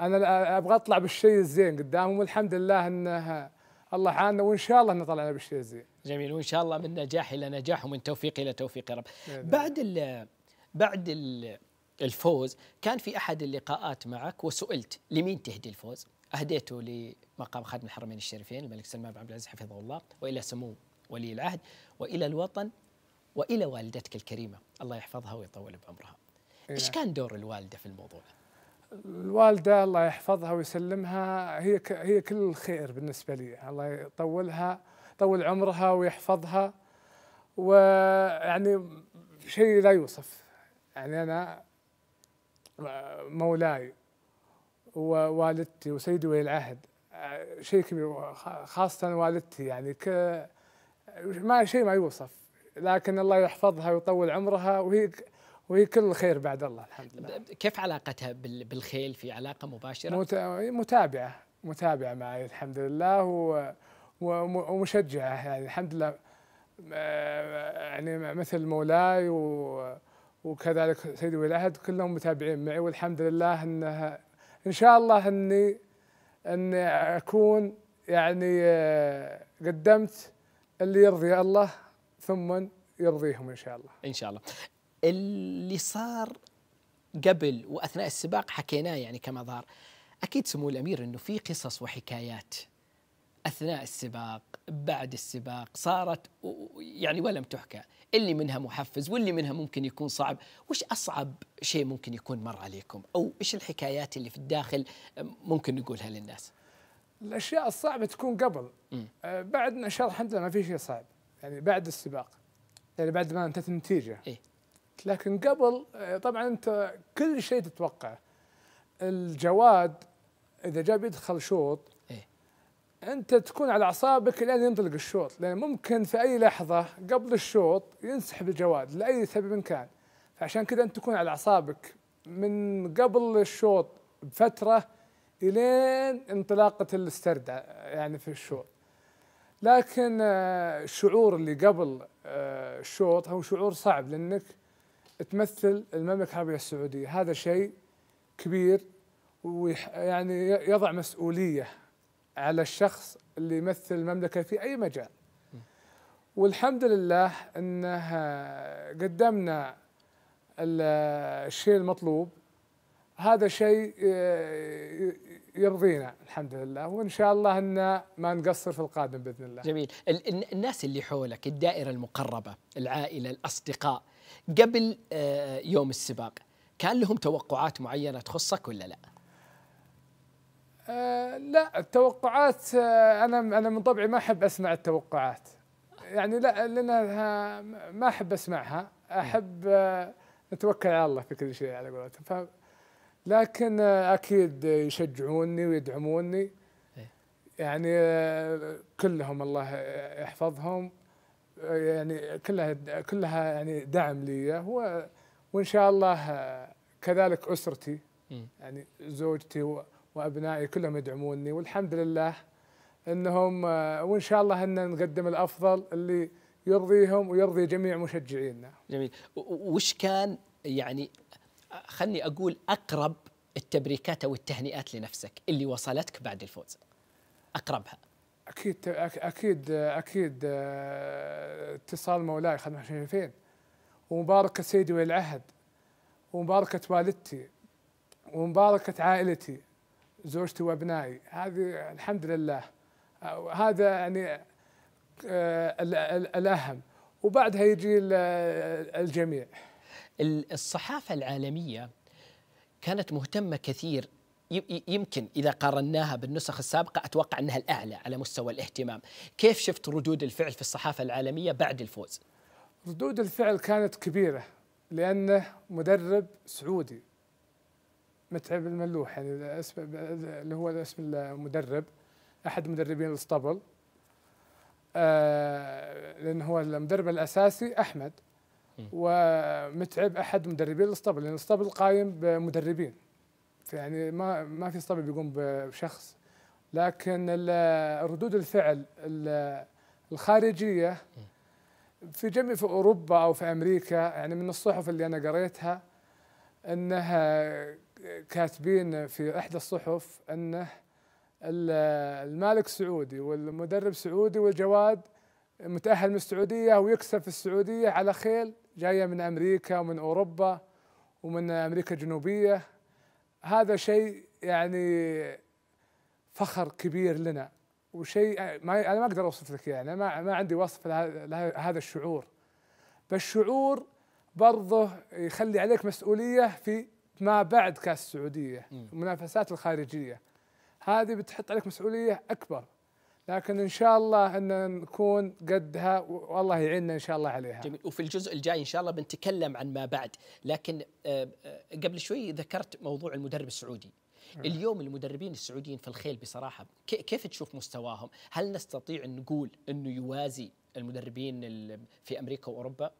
انا ابغى اطلع بالشيء الزين قدامهم والحمد لله انه الله عاننا وان شاء الله نطلعنا بالشيء الزين. جميل وان شاء الله من نجاح الى نجاح ومن توفيق الى توفيق يا رب. نعم. بعد ال بعد ال الفوز كان في أحد اللقاءات معك وسئلت لمين تهدي الفوز أهديته لمقام خادم الحرمين الشريفين الملك سلمان بن عبد العزيز حفظه الله وإلى سمو ولي العهد وإلى الوطن وإلى والدتك الكريمة الله يحفظها ويطول بعمرها إيه. إيش كان دور الوالدة في الموضوع؟ الوالدة الله يحفظها ويسلمها هي هي كل الخير بالنسبة لي الله يطولها طول عمرها ويحفظها ويعني شيء لا يوصف يعني أنا مولاي ووالدتي وسيدي ولي العهد شيء كبير خاصة والدتي يعني ك ما شيء ما يوصف لكن الله يحفظها ويطول عمرها وهي وهي كل خير بعد الله الحمد لله كيف علاقتها بالخيل في علاقة مباشرة؟ متابعة متابعة معي الحمد لله ومشجعة يعني الحمد لله يعني مثل مولاي و... وكذلك سيدي ولي العهد كلهم متابعين معي والحمد لله انه ان شاء الله اني اني اكون يعني آه، قدمت اللي يرضي الله ثم يرضيهم ان شاء الله. ان شاء الله. اللي صار قبل واثناء السباق حكيناه يعني كما ظهر اكيد سمو الامير انه في قصص وحكايات اثناء السباق بعد السباق صارت يعني ولم تحكى اللي منها محفز واللي منها ممكن يكون صعب وش أصعب شيء ممكن يكون مر عليكم أو إيش الحكايات اللي في الداخل ممكن نقولها للناس الأشياء الصعبة تكون قبل آه بعد إن شاء الله الحمد لله ما في شيء صعب يعني بعد السباق يعني بعد ما انتهت النتيجة إيه؟ لكن قبل آه، طبعا أنت كل شيء تتوقعه الجواد إذا جاب يدخل شوط انت تكون على اعصابك لين ينطلق الشوط لان ممكن في اي لحظه قبل الشوط ينسحب الجواد لاي سبب كان فعشان كذا انت تكون على اعصابك من قبل الشوط بفتره الين انطلاقه الاستردعاء يعني في الشوط لكن آه، الشعور اللي قبل آه، الشوط هو شعور صعب لانك تمثل المملكه العربيه السعوديه هذا شيء كبير ويعني يضع مسؤوليه على الشخص اللي يمثل المملكه في اي مجال. والحمد لله انه قدمنا الشيء المطلوب هذا شيء آه، يرضينا الحمد لله وان شاء الله ان ما نقصر في القادم باذن الله. جميل، الناس اللي حولك، الدائره المقربه، العائله، الاصدقاء قبل آه، يوم السباق كان لهم توقعات معينه تخصك ولا لا؟ آه، لا التوقعات آه، انا انا من طبعي ما احب اسمع التوقعات يعني لا لانها ما احب اسمعها احب آه، اتوكل نتوكل على الله في كل شيء على قولتهم ف لكن اكيد يشجعوني ويدعموني إيه. يعني كلهم الله يحفظهم يعني كلها كلها يعني دعم لي وان شاء الله كذلك اسرتي يعني زوجتي و وابنائي كلهم يدعموني والحمد لله انهم آه، وان شاء الله ان نقدم الافضل اللي يرضيهم ويرضي جميع مشجعينا. جميل، وش كان يعني آه، خلني اقول اقرب التبريكات او التهنئات لنفسك اللي وصلتك بعد الفوز؟ اقربها. اكيد اكيد آه، اكيد اتصال مولاي خادم الشريفين ومباركه سيدي ولي العهد ومباركه والدتي ومباركه عائلتي زوجتي وابنائي هذه الحمد لله آه، هذا يعني آه، الاهم وبعدها يجي الجميع الصحافه العالميه كانت مهتمه كثير يمكن اذا قارناها بالنسخ السابقه اتوقع انها الاعلى على مستوى الاهتمام، كيف شفت ردود الفعل في الصحافه العالميه بعد الفوز؟ ردود الفعل كانت كبيره لانه مدرب سعودي متعب الملوح يعني اللي هو اسم المدرب احد مدربين الاسطبل آه، لان هو المدرب الاساسي احمد ومتعب احد مدربين الاسطبل لان الاسطبل قايم بمدربين يعني ما ما في اسطبل بيقوم بشخص لكن ردود الفعل الخارجيه في جميع في اوروبا او في امريكا يعني من الصحف اللي انا قريتها انها كاتبين في احدى الصحف انه المالك سعودي والمدرب سعودي والجواد متاهل من السعوديه ويكسب في السعوديه على خيل جايه من امريكا ومن اوروبا ومن امريكا الجنوبيه هذا شيء يعني فخر كبير لنا وشيء ما انا ما اقدر اوصف لك يعني ما ما عندي وصف لهذا الشعور بس الشعور برضه يخلي عليك مسؤوليه في ما بعد كاس السعوديه المنافسات الخارجيه هذه بتحط عليك مسؤوليه اكبر لكن ان شاء الله ان نكون قدها والله يعيننا ان شاء الله عليها. جميل وفي الجزء الجاي ان شاء الله بنتكلم عن ما بعد، لكن آه، آه، قبل شوي ذكرت موضوع المدرب السعودي. آه. اليوم المدربين السعوديين في الخيل بصراحه كيف تشوف مستواهم؟ هل نستطيع ان نقول انه يوازي المدربين في امريكا واوروبا؟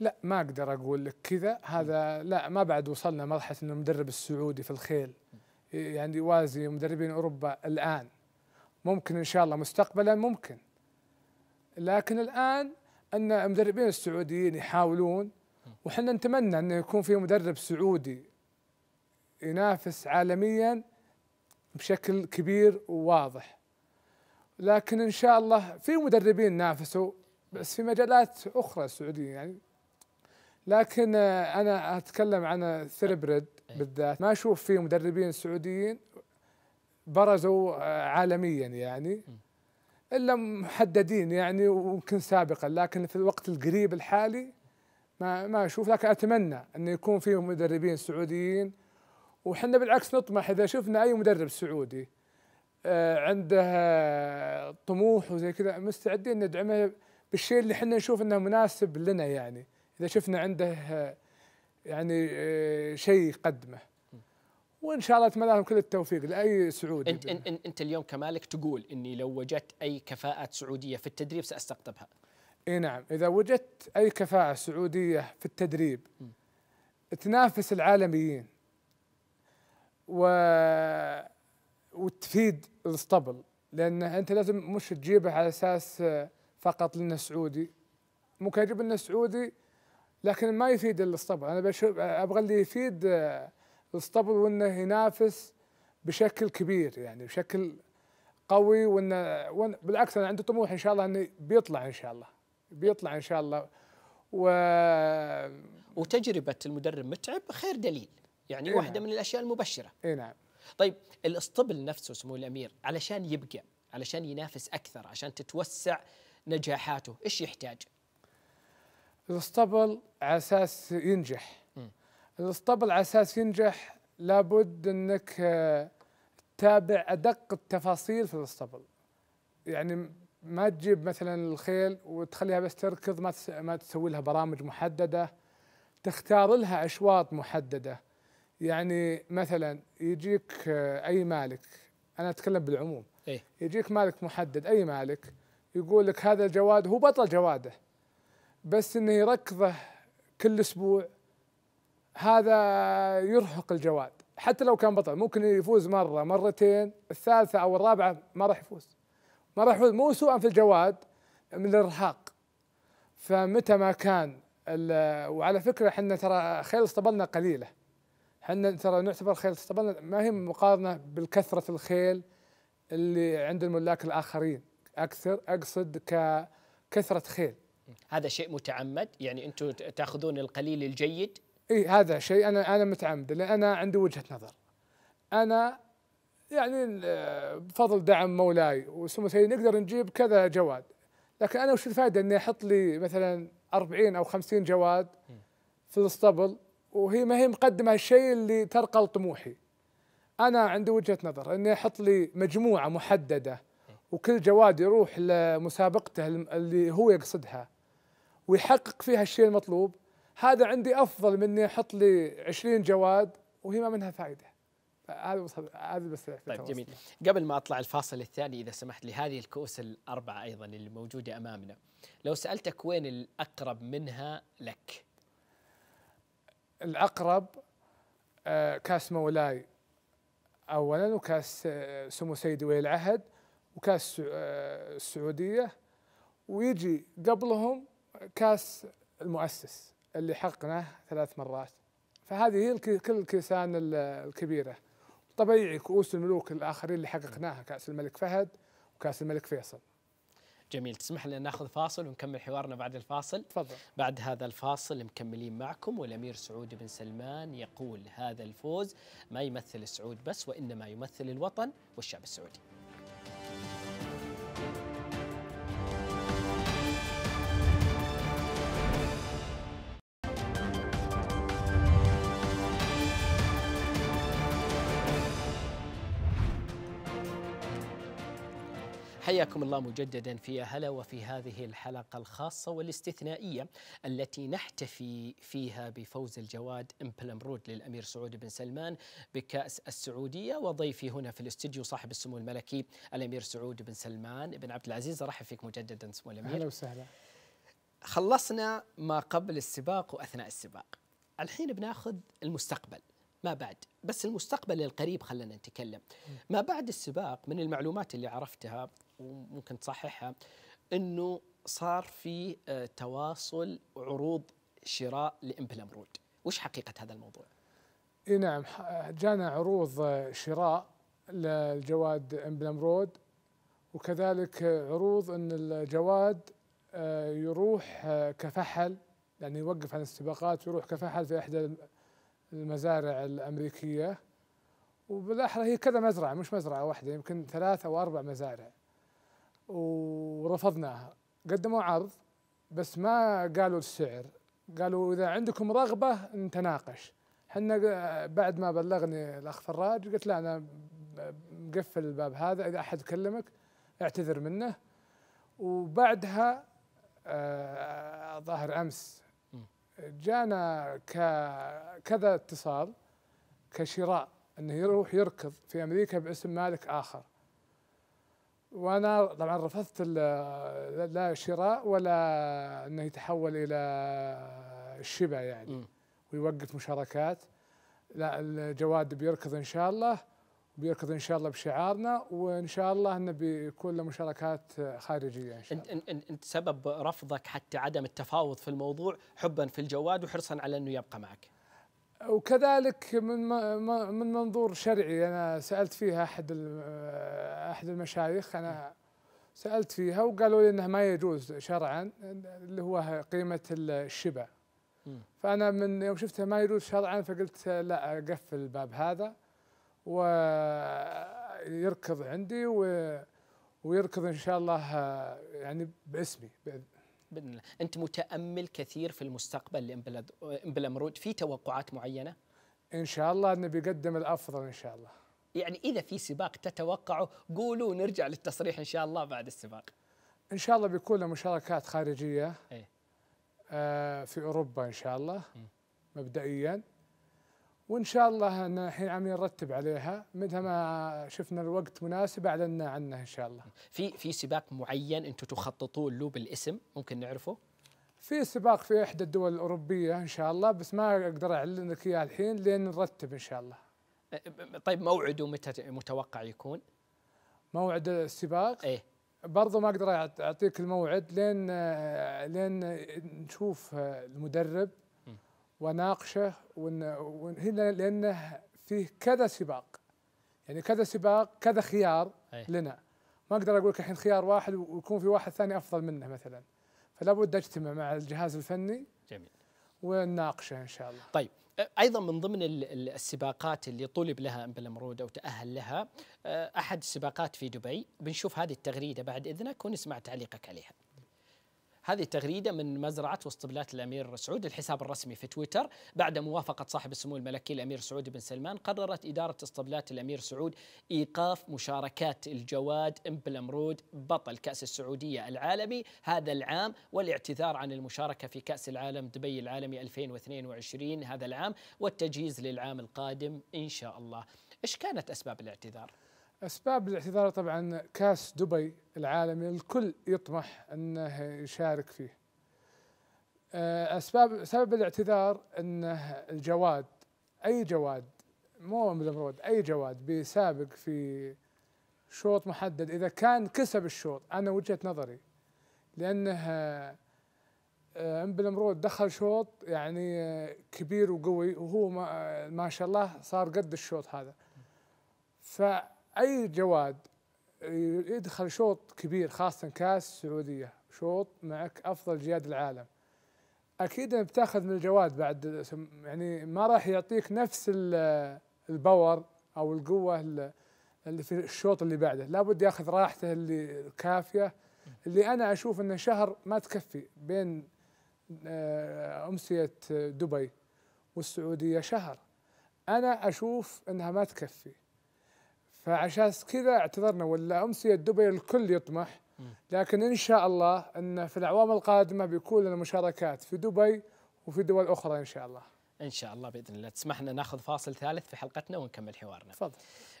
لا ما اقدر اقول لك كذا هذا لا ما بعد وصلنا مرحله انه المدرب السعودي في الخيل يعني يوازي مدربين اوروبا الان ممكن ان شاء الله مستقبلا ممكن لكن الان ان المدربين السعوديين يحاولون وحنا نتمنى انه يكون في مدرب سعودي ينافس عالميا بشكل كبير وواضح لكن ان شاء الله في مدربين نافسوا بس في مجالات اخرى سعوديه يعني لكن آه، انا اتكلم عن ثريبريد بالذات ما اشوف فيه مدربين سعوديين برزوا آه، عالميا يعني الا محددين يعني ويمكن سابقا لكن في الوقت القريب الحالي ما ما اشوف لكن اتمنى انه يكون فيه مدربين سعوديين وحنا بالعكس نطمح اذا شفنا اي مدرب سعودي آه، عنده طموح وزي كذا مستعدين ندعمه بالشيء اللي احنا نشوف انه مناسب لنا يعني اذا شفنا عنده يعني شيء يقدمه وان شاء الله اتمنى لهم كل التوفيق لاي سعودي انت انت, انت اليوم كمالك تقول اني لو وجدت اي كفاءات سعوديه في التدريب ساستقطبها اي نعم اذا وجدت اي كفاءه سعوديه في التدريب م. تنافس العالميين و وتفيد الاسطبل لان انت لازم مش تجيبه على اساس فقط لانه سعودي ممكن اجيب لنا سعودي لكن ما يفيد الاسطبل انا بشوف ابغى اللي يفيد آه، الاسطبل وانه ينافس بشكل كبير يعني بشكل قوي وانه وإن بالعكس انا عندي طموح ان شاء الله انه بيطلع ان شاء الله بيطلع ان شاء الله و وتجربه المدرب متعب خير دليل يعني إيه واحده نعم. من الاشياء المبشره اي نعم طيب الاسطبل نفسه سمو الامير علشان يبقى علشان ينافس اكثر عشان تتوسع نجاحاته ايش يحتاج الاسطبل على اساس ينجح الاسطبل على اساس ينجح لابد انك آه، تتابع ادق التفاصيل في الاسطبل يعني ما تجيب مثلا الخيل وتخليها بس تركض ما ما تسوي لها برامج محدده تختار لها اشواط محدده يعني مثلا يجيك آه، اي مالك انا اتكلم بالعموم إيه؟ يجيك مالك محدد اي مالك يقول لك هذا الجواد هو بطل جواده بس انه يركضه كل اسبوع هذا يرهق الجواد حتى لو كان بطل ممكن يفوز مره مرتين الثالثه او الرابعه ما راح يفوز ما راح يفوز مو سوءا في الجواد من الارهاق فمتى ما كان وعلى فكره احنا ترى خيل اصطبلنا قليله احنا ترى نعتبر خيل اصطبلنا ما هي مقارنه بالكثره الخيل اللي عند الملاك الاخرين اكثر اقصد ككثره خيل هذا شيء متعمد يعني انتم تاخذون القليل الجيد اي هذا شيء انا انا متعمد لان انا عندي وجهه نظر انا يعني بفضل دعم مولاي وسمو سيدي نقدر نجيب كذا جواد لكن انا وش الفائده اني احط لي مثلا 40 او 50 جواد في الاسطبل وهي ما هي مقدمه الشيء اللي ترقى لطموحي انا عندي وجهه نظر اني احط لي مجموعه محدده وكل جواد يروح لمسابقته اللي هو يقصدها ويحقق فيها الشيء المطلوب هذا عندي افضل من اني احط لي 20 جواد وهي ما منها فائده هذا بس هذا بس طيب جميل قبل ما اطلع الفاصل الثاني اذا سمحت لي هذه الكؤوس الاربعه ايضا اللي موجوده امامنا لو سالتك وين الاقرب منها لك الاقرب آه، كاس مولاي اولا وكاس آه، سمو سيدي ولي العهد وكاس آه، السعوديه ويجي قبلهم كاس المؤسس اللي حققناه ثلاث مرات فهذه هي كل الكيسان الكبيره طبيعي كؤوس الملوك الاخرين اللي حققناها كاس الملك فهد وكاس الملك فيصل جميل تسمح لنا ناخذ فاصل ونكمل حوارنا بعد الفاصل تفضل بعد هذا الفاصل مكملين معكم والامير سعود بن سلمان يقول هذا الفوز ما يمثل السعود بس وانما يمثل الوطن والشعب السعودي حياكم الله مجددا في هلا وفي هذه الحلقه الخاصه والاستثنائيه التي نحتفي فيها بفوز الجواد امبلمرود للامير سعود بن سلمان بكاس السعوديه وضيفي هنا في الاستديو صاحب السمو الملكي الامير سعود بن سلمان بن عبد العزيز ارحب فيك مجددا سمو الامير اهلا وسهلا خلصنا ما قبل السباق واثناء السباق الحين بناخذ المستقبل ما بعد بس المستقبل القريب خلنا نتكلم ما بعد السباق من المعلومات اللي عرفتها وممكن تصححها انه صار في آه، تواصل عروض شراء لامبل امرود وش حقيقه هذا الموضوع اي نعم جانا عروض آه، شراء للجواد امبل امرود وكذلك عروض ان الجواد آه، يروح كفحل يعني يوقف عن السباقات ويروح كفحل في احدى المزارع الامريكيه وبالاحرى هي كذا مزرعه مش مزرعه واحده يمكن ثلاث او اربع مزارع ورفضناها قدموا عرض بس ما قالوا السعر قالوا اذا عندكم رغبه نتناقش احنا بعد ما بلغني الاخ فراج قلت له انا مقفل الباب هذا اذا احد كلمك اعتذر منه وبعدها آه، ظاهر امس جانا كذا اتصال كشراء انه يروح يركض في امريكا باسم مالك اخر وانا طبعا رفضت لا شراء ولا انه يتحول الى الشبع يعني ويوقف مشاركات لا الجواد بيركض ان شاء الله بيركض ان شاء الله بشعارنا وان شاء الله انه بيكون له مشاركات خارجيه ان شاء الله. انت, انت, انت سبب رفضك حتى عدم التفاوض في الموضوع حبا في الجواد وحرصا على انه يبقى معك. وكذلك من من منظور شرعي انا سالت فيها احد احد المشايخ انا سالت فيها وقالوا لي انه ما يجوز شرعا اللي هو قيمه الشبع فانا من يوم شفتها ما يجوز شرعا فقلت لا اقفل الباب هذا ويركض عندي ويركض ان شاء الله يعني باسمي باذن باذن الله، انت متامل كثير في المستقبل لامبلمرود في توقعات معينه؟ ان شاء الله انه بيقدم الافضل ان شاء الله. يعني اذا في سباق تتوقعه قولوا نرجع للتصريح ان شاء الله بعد السباق. ان شاء الله بيكون له مشاركات خارجيه. ايه آه في اوروبا ان شاء الله مبدئيا مبدئيا وان شاء الله ان الحين عم نرتب عليها متى ما شفنا الوقت مناسب اعلنا عنه ان شاء الله. في في سباق معين انتم تخططون له بالاسم ممكن نعرفه؟ في سباق في احدى الدول الاوروبيه ان شاء الله بس ما اقدر اعلن لك اياه الحين لين نرتب ان شاء الله. طيب موعده متى متوقع يكون؟ موعد السباق؟ ايه برضه ما اقدر اعطيك الموعد لين لين نشوف المدرب وناقشه هنا لانه فيه كذا سباق يعني كذا سباق كذا خيار أي. لنا ما اقدر اقول لك الحين خيار واحد ويكون في واحد ثاني افضل منه مثلا فلا بد اجتمع مع الجهاز الفني جميل ونناقشه ان شاء الله طيب ايضا من ضمن السباقات اللي طلب لها بلمرود او تاهل لها احد السباقات في دبي بنشوف هذه التغريده بعد اذنك ونسمع تعليقك عليها هذه تغريدة من مزرعة واسطبلات الأمير سعود الحساب الرسمي في تويتر بعد موافقة صاحب السمو الملكي الأمير سعود بن سلمان قررت إدارة اسطبلات الأمير سعود إيقاف مشاركات الجواد أمرود بطل كأس السعودية العالمي هذا العام والاعتذار عن المشاركة في كأس العالم دبي العالمي 2022 هذا العام والتجهيز للعام القادم إن شاء الله إيش كانت أسباب الاعتذار؟ اسباب الاعتذار طبعا كاس دبي العالمي الكل يطمح انه يشارك فيه. آه، اسباب سبب الاعتذار انه الجواد اي جواد مو بالمرود اي جواد بيسابق في شوط محدد اذا كان كسب الشوط انا وجهه نظري لانه آه، ام بالمرود دخل شوط يعني آه، كبير وقوي وهو ما, ما شاء الله صار قد الشوط هذا. ف اي جواد يدخل شوط كبير خاصه كاس السعوديه شوط معك افضل جياد العالم اكيد انك بتاخذ من الجواد بعد يعني ما راح يعطيك نفس الباور او القوه اللي في الشوط اللي بعده لابد ياخذ راحته اللي كافيه اللي انا اشوف انه شهر ما تكفي بين آه، امسيه دبي والسعوديه شهر انا اشوف انها ما تكفي فعشان كذا اعتذرنا ولا امسيه دبي الكل يطمح لكن ان شاء الله ان في الاعوام القادمه بيكون لنا مشاركات في دبي وفي دول اخرى ان شاء الله. ان شاء الله باذن الله، تسمح لنا ناخذ فاصل ثالث في حلقتنا ونكمل حوارنا. تفضل.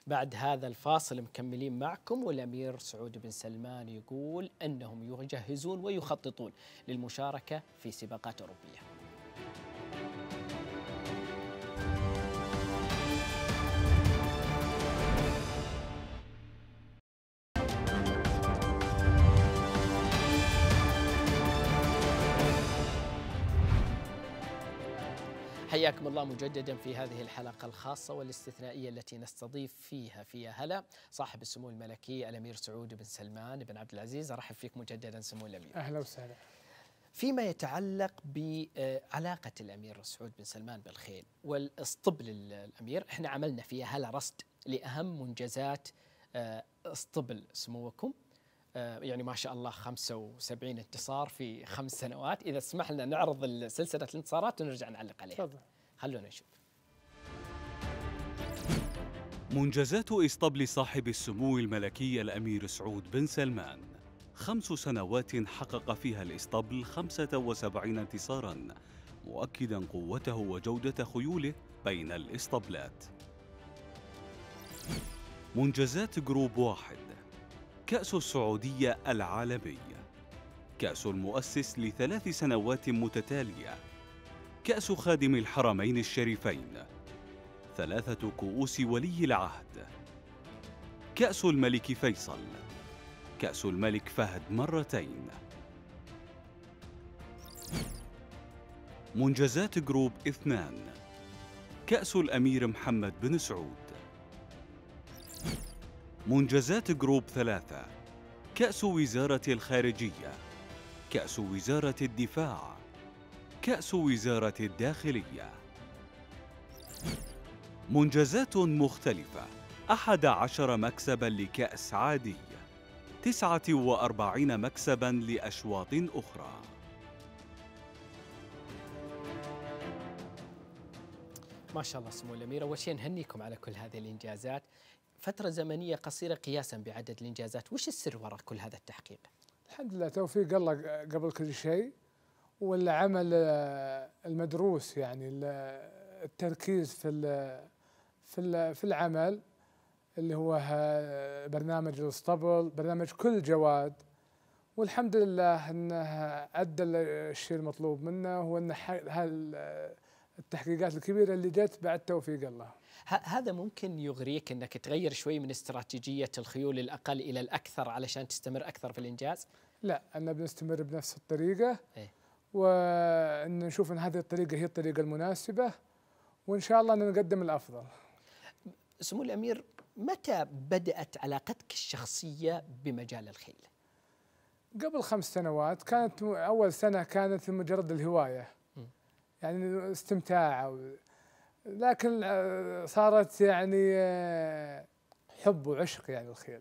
بعد هذا الفاصل مكملين معكم والامير سعود بن سلمان يقول انهم يجهزون ويخططون للمشاركه في سباقات اوروبيه. حياكم الله مجددا في هذه الحلقة الخاصة والاستثنائية التي نستضيف فيها في هلا صاحب السمو الملكي الأمير سعود بن سلمان بن عبد العزيز أرحب فيك مجددا سمو الأمير أهلا وسهلا فيما يتعلق بعلاقة الأمير سعود بن سلمان بالخيل والاسطبل الأمير احنا عملنا في هلا رصد لأهم منجزات آه، اسطبل سموكم آه، يعني ما شاء الله 75 انتصار في خمس سنوات اذا سمح لنا نعرض سلسله الانتصارات ونرجع نعلق عليها تفضل خلونا نشوف منجزات إسطبل صاحب السمو الملكي الأمير سعود بن سلمان خمس سنوات حقق فيها الإسطبل 75 انتصاراً مؤكدا قوته وجودة خيوله بين الإسطبلات منجزات جروب واحد كأس السعودية العالمي كأس المؤسس لثلاث سنوات متتالية كأس خادم الحرمين الشريفين ثلاثة كؤوس ولي العهد كأس الملك فيصل كأس الملك فهد مرتين منجزات جروب اثنان كأس الأمير محمد بن سعود منجزات جروب ثلاثة كأس وزارة الخارجية كأس وزارة الدفاع كأس وزارة الداخلية منجزات مختلفة أحد عشر مكسباً لكأس عادي تسعة وأربعين مكسباً لأشواط أخرى ما شاء الله سمو الأمير أول شيء نهنيكم على كل هذه الإنجازات فترة زمنية قصيرة قياسا بعدد الإنجازات وش السر وراء كل هذا التحقيق؟ الحمد لله توفيق الله قبل كل شيء والعمل آه، المدروس يعني آه، التركيز في في في العمل اللي هو آه، برنامج الاسطبل برنامج كل جواد والحمد لله انه ادى الشيء المطلوب منه هو ان التحقيقات الكبيره اللي جت بعد توفيق الله هذا ممكن يغريك انك تغير شوي من استراتيجيه الخيول الاقل الى الاكثر علشان تستمر اكثر في الانجاز؟ لا انا بنستمر بنفس الطريقه إيه؟ ونشوف ان هذه الطريقه هي الطريقه المناسبه وان شاء الله نقدم الافضل. سمو الامير متى بدات علاقتك الشخصيه بمجال الخيل؟ قبل خمس سنوات كانت اول سنه كانت مجرد الهوايه يعني استمتاع لكن آه، صارت يعني آه، حب وعشق يعني الخيل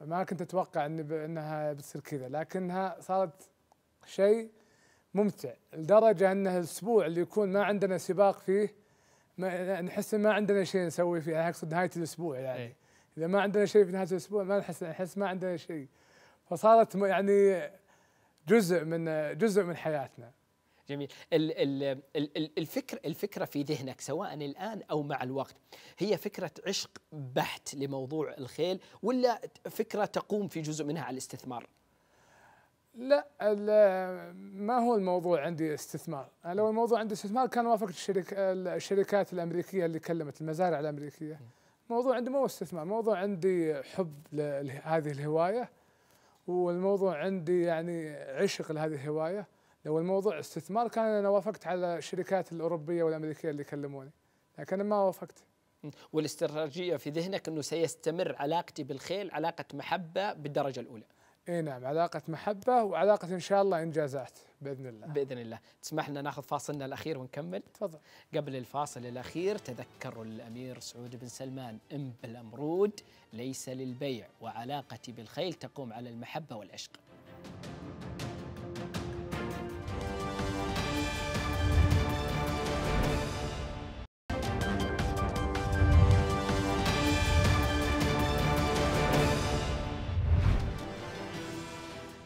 ما كنت اتوقع انها بتصير كذا لكنها صارت شيء ممتع لدرجه انه الاسبوع اللي يكون ما عندنا سباق فيه ما يعني نحس ما عندنا شيء نسوي فيه انا يعني اقصد نهايه الاسبوع يعني إيه. اذا ما عندنا شيء في نهايه الاسبوع ما نحس نحس ما عندنا شيء فصارت يعني جزء من جزء من حياتنا جميل ال ال الفكر الفكره في ذهنك سواء الان او مع الوقت هي فكره عشق بحت لموضوع الخيل ولا فكره تقوم في جزء منها على الاستثمار لا ما هو الموضوع عندي استثمار أنا لو الموضوع عندي استثمار كان وافقت الشركة الشركات الأمريكية اللي كلمت المزارع الأمريكية الموضوع عندي مو استثمار موضوع عندي حب لهذه الهواية والموضوع عندي يعني عشق لهذه الهواية لو الموضوع استثمار كان أنا وافقت على الشركات الأوروبية والأمريكية اللي كلموني لكن ما وافقت والاستراتيجية في ذهنك أنه سيستمر علاقتي بالخيل علاقة محبة بالدرجة الأولى اي نعم علاقة محبة وعلاقة ان شاء الله انجازات باذن الله باذن الله، تسمح لنا ناخذ فاصلنا الاخير ونكمل؟ تفضل قبل الفاصل الاخير تذكروا الامير سعود بن سلمان ام بالامرود ليس للبيع وعلاقتي بالخيل تقوم على المحبة والعشق.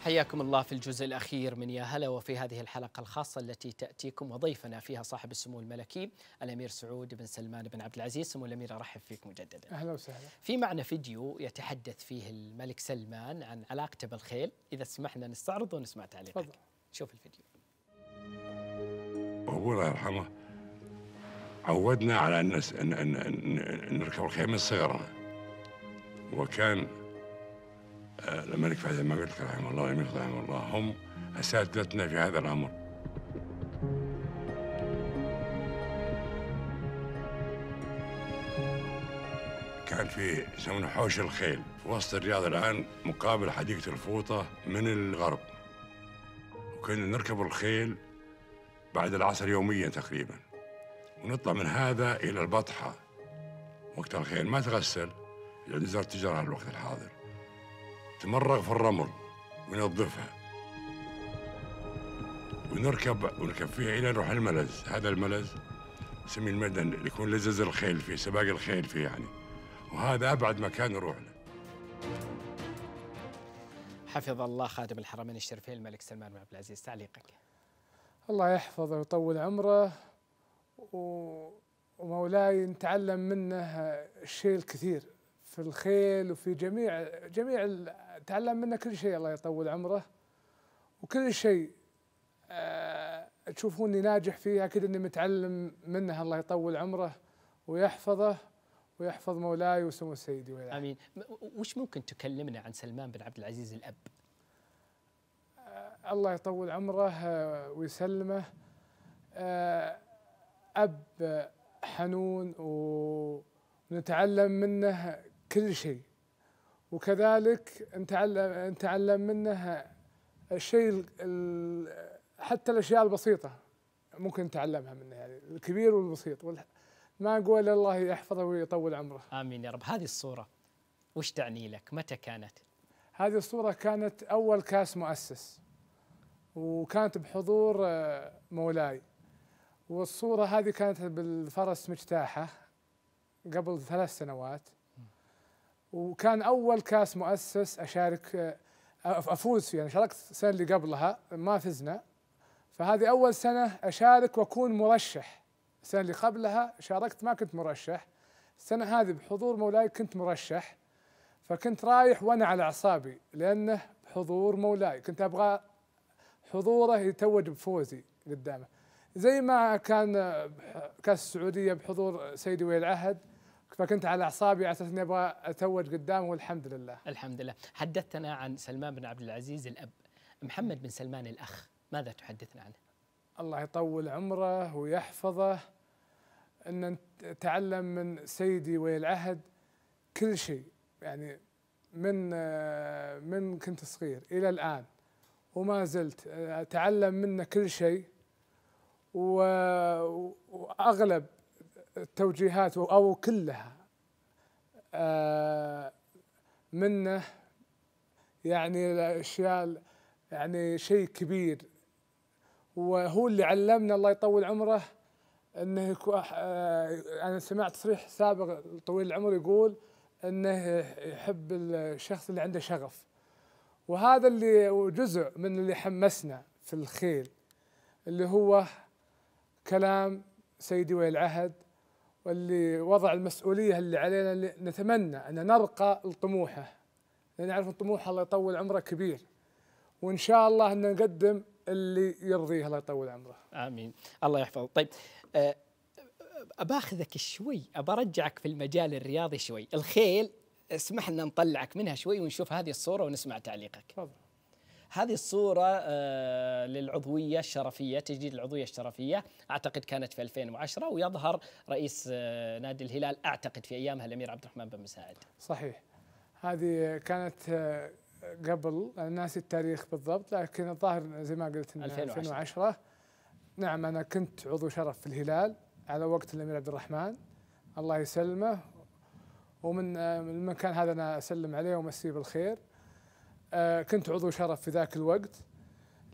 حياكم الله في الجزء الأخير من يا هلا وفي هذه الحلقة الخاصة التي تأتيكم وضيفنا فيها صاحب السمو الملكي الأمير سعود بن سلمان بن عبد العزيز سمو الأمير أرحب فيك مجددا أهلا وسهلا في معنا فيديو يتحدث فيه الملك سلمان عن علاقته بالخيل إذا سمحنا نستعرض ونسمع تعليقك فضل. شوف الفيديو الله يرحمه عودنا على أن نركب الخيل من صغرنا وكان آه، الملك فهد المجلس رحمه الله والامير رحمه الله هم اساتذتنا في هذا الامر كان في يسمونه حوش الخيل في وسط الرياض الآن مقابل حديقة الفوطة من الغرب وكنا نركب الخيل بعد العصر يوميا تقريبا ونطلع من هذا إلى البطحة وقت الخيل ما تغسل يعني وزارة التجارة الوقت الحاضر تمرغ في الرمل وننظفها ونركب ونركب فيها الى نروح الملز هذا الملز سمي اللي يكون لزز الخيل فيه سباق الخيل فيه يعني وهذا ابعد مكان نروح له حفظ الله خادم الحرمين الشريفين الملك سلمان بن عبد العزيز تعليقك الله يحفظه ويطول عمره و... ومولاي نتعلم منه الشيء الكثير في الخيل وفي جميع جميع تعلم منه كل شيء الله يطول عمره وكل شيء أه تشوفوني ناجح فيه اكيد اني متعلم منه الله يطول عمره ويحفظه ويحفظ مولاي وسمو سيدي ويلعب. امين وش ممكن تكلمنا عن سلمان بن عبد العزيز الاب أه الله يطول عمره آه، ويسلمه أه اب حنون ونتعلم منه كل شيء وكذلك نتعلم نتعلم منه الشيء حتى الاشياء البسيطه ممكن نتعلمها منه يعني الكبير والبسيط ما اقول الا الله يحفظه ويطول عمره امين يا رب هذه الصوره وش تعني لك متى كانت هذه الصوره كانت اول كاس مؤسس وكانت بحضور آه، مولاي والصوره هذه كانت بالفرس مجتاحه قبل ثلاث سنوات وكان اول كاس مؤسس اشارك افوز فيه يعني شاركت السنه اللي قبلها ما فزنا فهذه اول سنه اشارك واكون مرشح السنه اللي قبلها شاركت ما كنت مرشح السنه هذه بحضور مولاي كنت مرشح فكنت رايح وانا على اعصابي لانه بحضور مولاي كنت ابغى حضوره يتوج بفوزي قدامه زي ما كان كاس السعوديه بحضور سيدي ولي العهد فكنت على اعصابي على اساس اني ابغى اتوج قدامه والحمد لله. الحمد لله، حدثتنا عن سلمان بن عبد العزيز الاب، محمد بن سلمان الاخ، ماذا تحدثنا عنه؟ الله يطول عمره ويحفظه ان تعلم من سيدي ولي العهد كل شيء يعني من من كنت صغير الى الان وما زلت اتعلم منه كل شيء واغلب توجيهات او كلها آه، منه يعني الاشياء يعني شيء كبير وهو اللي علمنا الله يطول عمره انه آه، انا سمعت تصريح سابق طويل العمر يقول انه يحب الشخص اللي عنده شغف وهذا اللي جزء من اللي حمسنا في الخيل اللي هو كلام سيدي ولي العهد واللي وضع المسؤولية اللي علينا اللي نتمنى أن نرقى لطموحه لأن نعرف أن طموحه الله يطول عمره كبير وإن شاء الله أن نقدم اللي يرضيه الله يطول عمره آمين الله يحفظه طيب أه باخذك شوي ابرجعك في المجال الرياضي شوي الخيل اسمح لنا نطلعك منها شوي ونشوف هذه الصورة ونسمع تعليقك تفضل هذه الصورة آه، للعضوية الشرفية تجديد العضوية الشرفية أعتقد كانت في 2010 ويظهر رئيس آه، نادي الهلال أعتقد في أيامها الأمير عبد الرحمن بن مساعد صحيح هذه كانت آه، قبل ناسي التاريخ بالضبط لكن الظاهر زي ما قلت 2010. 2010 نعم أنا كنت عضو شرف في الهلال على وقت الأمير عبد الرحمن الله يسلمه ومن المكان هذا أنا أسلم عليه ومسيه بالخير آه، كنت عضو شرف في ذاك الوقت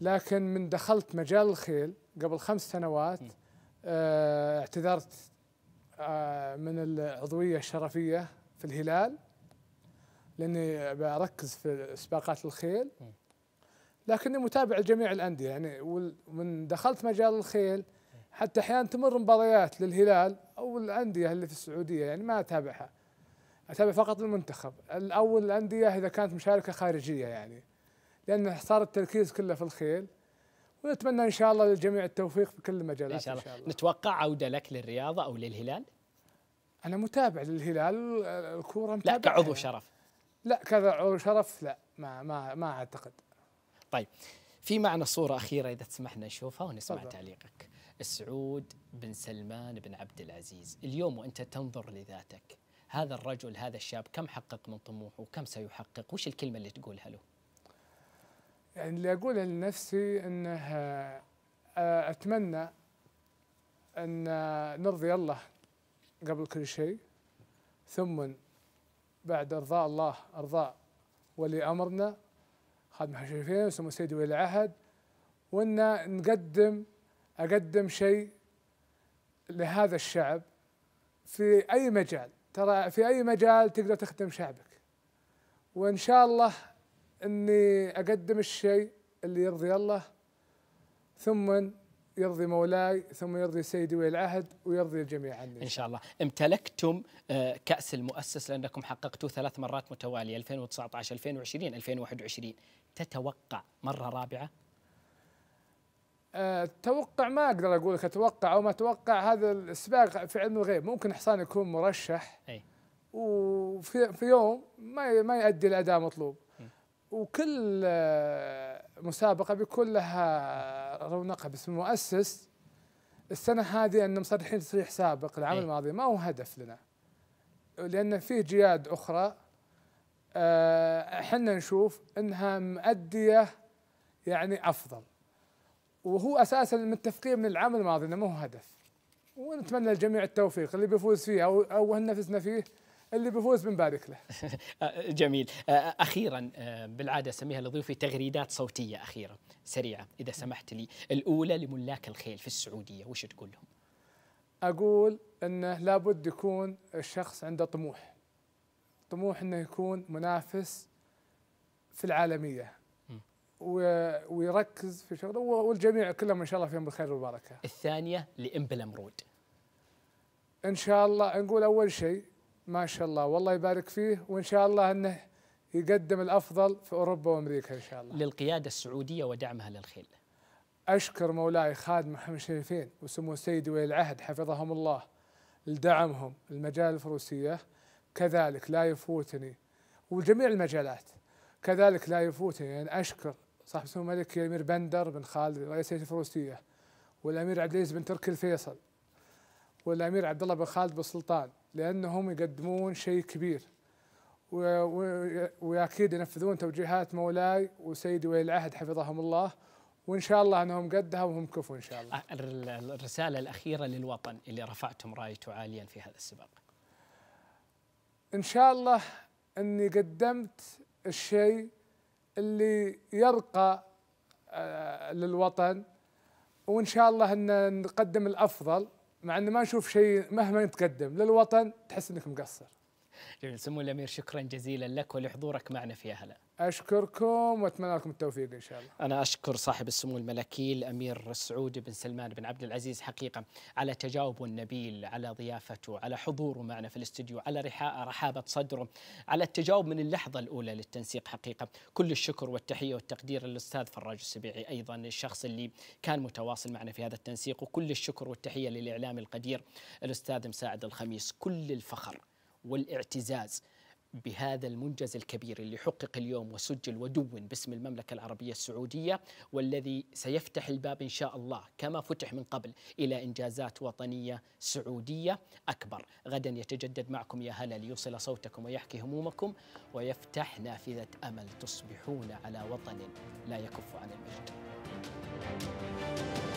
لكن من دخلت مجال الخيل قبل خمس سنوات آه، اعتذرت آه، من العضوية الشرفية في الهلال لاني بركز في سباقات الخيل لكني متابع لجميع الانديه يعني ومن دخلت مجال الخيل حتى احيانا تمر مباريات للهلال او الانديه اللي في السعوديه يعني ما اتابعها اتابع فقط المنتخب الاول الانديه اذا كانت مشاركه خارجيه يعني لان صار التركيز كله في الخيل ونتمنى ان شاء الله للجميع التوفيق في كل المجالات إن شاء, الله. إن شاء الله. نتوقع عوده لك للرياضه او للهلال؟ انا متابع للهلال الكوره متابع لا كعضو شرف لا كعضو شرف لا ما ما ما اعتقد طيب في معنى صوره اخيره اذا تسمحنا نشوفها ونسمع طبعا. تعليقك السعود بن سلمان بن عبد العزيز اليوم وانت تنظر لذاتك هذا الرجل هذا الشاب كم حقق من طموحه وكم سيحقق وش الكلمة اللي تقولها له يعني اللي أقوله لنفسي أنه آه، أتمنى أن نرضي الله قبل كل شيء ثم بعد إرضاء الله أرضاء ولي أمرنا خادم حشرفين سمو سيدي ولي العهد وأن نقدم أقدم شيء لهذا الشعب في أي مجال ترى في اي مجال تقدر تخدم شعبك وان شاء الله اني اقدم الشيء اللي يرضي الله ثم يرضي مولاي ثم يرضي سيدي ولي العهد ويرضي الجميع عني إن شاء الله امتلكتم آه، كأس المؤسس لأنكم حققتوا ثلاث مرات متوالية 2019 2020 2021 تتوقع مرة رابعة آه، توقع ما اقدر اقول لك اتوقع او ما اتوقع هذا السباق في علم الغيب ممكن حصان يكون مرشح اي وفي في يوم ما ما يؤدي الاداء المطلوب وكل آه، مسابقه بيكون لها رونقها بس المؤسس السنه هذه ان مصرحين تصريح سابق العام أي. الماضي ما هو هدف لنا لان فيه جياد اخرى آه، احنا نشوف انها مؤديه يعني افضل وهو اساسا متفقين من العام الماضي انه ما هو هدف ونتمنى للجميع التوفيق اللي بيفوز فيه او او نفسنا فيه اللي بيفوز بنبارك له [laughs] جميل اخيرا بالعاده اسميها لضيوفي تغريدات صوتيه اخيره سريعه اذا سمحت لي الاولى لملاك الخيل في السعوديه وش تقول لهم اقول انه لابد يكون الشخص عنده طموح طموح انه يكون منافس في العالميه ويركز في شغله والجميع كلهم ان شاء الله فيهم بالخير والبركه. الثانيه لامبل امرود. ان شاء الله نقول اول شيء ما شاء الله والله يبارك فيه وان شاء الله انه يقدم الافضل في اوروبا وامريكا ان شاء الله. للقياده السعوديه ودعمها للخيل. اشكر مولاي خادم محمد الشريفين وسمو سيدي ولي العهد حفظهم الله لدعمهم المجال الفروسيه كذلك لا يفوتني وجميع المجالات كذلك لا يفوتني ان يعني اشكر صاحب سمو الملك الامير بندر بن خالد رئيس الهيئه الفروسيه والامير عبد العزيز بن تركي الفيصل والامير عبد الله بن خالد بن سلطان لانهم يقدمون شيء كبير واكيد ينفذون توجيهات مولاي وسيدي ولي العهد حفظهم الله وان شاء الله انهم قدها وهم كفوا ان شاء الله. الرساله الاخيره للوطن اللي رفعتم رايته عاليا في هذا السباق. ان شاء الله اني قدمت الشيء اللي يرقى آه، للوطن وان شاء الله ان نقدم الافضل مع ان ما نشوف شيء مهما نتقدم للوطن تحس انك مقصر جميل سمو الامير شكرا جزيلا لك ولحضورك معنا في هلا اشكركم واتمنى لكم التوفيق ان شاء الله. انا اشكر صاحب السمو الملكي الامير سعود بن سلمان بن عبد العزيز حقيقه على تجاوبه النبيل، على ضيافته، على حضوره معنا في الاستديو، على رحابه صدره، على التجاوب من اللحظه الاولى للتنسيق حقيقه، كل الشكر والتحيه والتقدير للاستاذ فراج السبيعي ايضا الشخص اللي كان متواصل معنا في هذا التنسيق، وكل الشكر والتحيه للاعلام القدير الاستاذ مساعد الخميس، كل الفخر والاعتزاز بهذا المنجز الكبير اللي حقق اليوم وسجل ودون باسم المملكة العربية السعودية والذي سيفتح الباب إن شاء الله كما فتح من قبل إلى إنجازات وطنية سعودية أكبر غدا يتجدد معكم يا هلا ليوصل صوتكم ويحكي همومكم ويفتح نافذة أمل تصبحون على وطن لا يكف عن المجد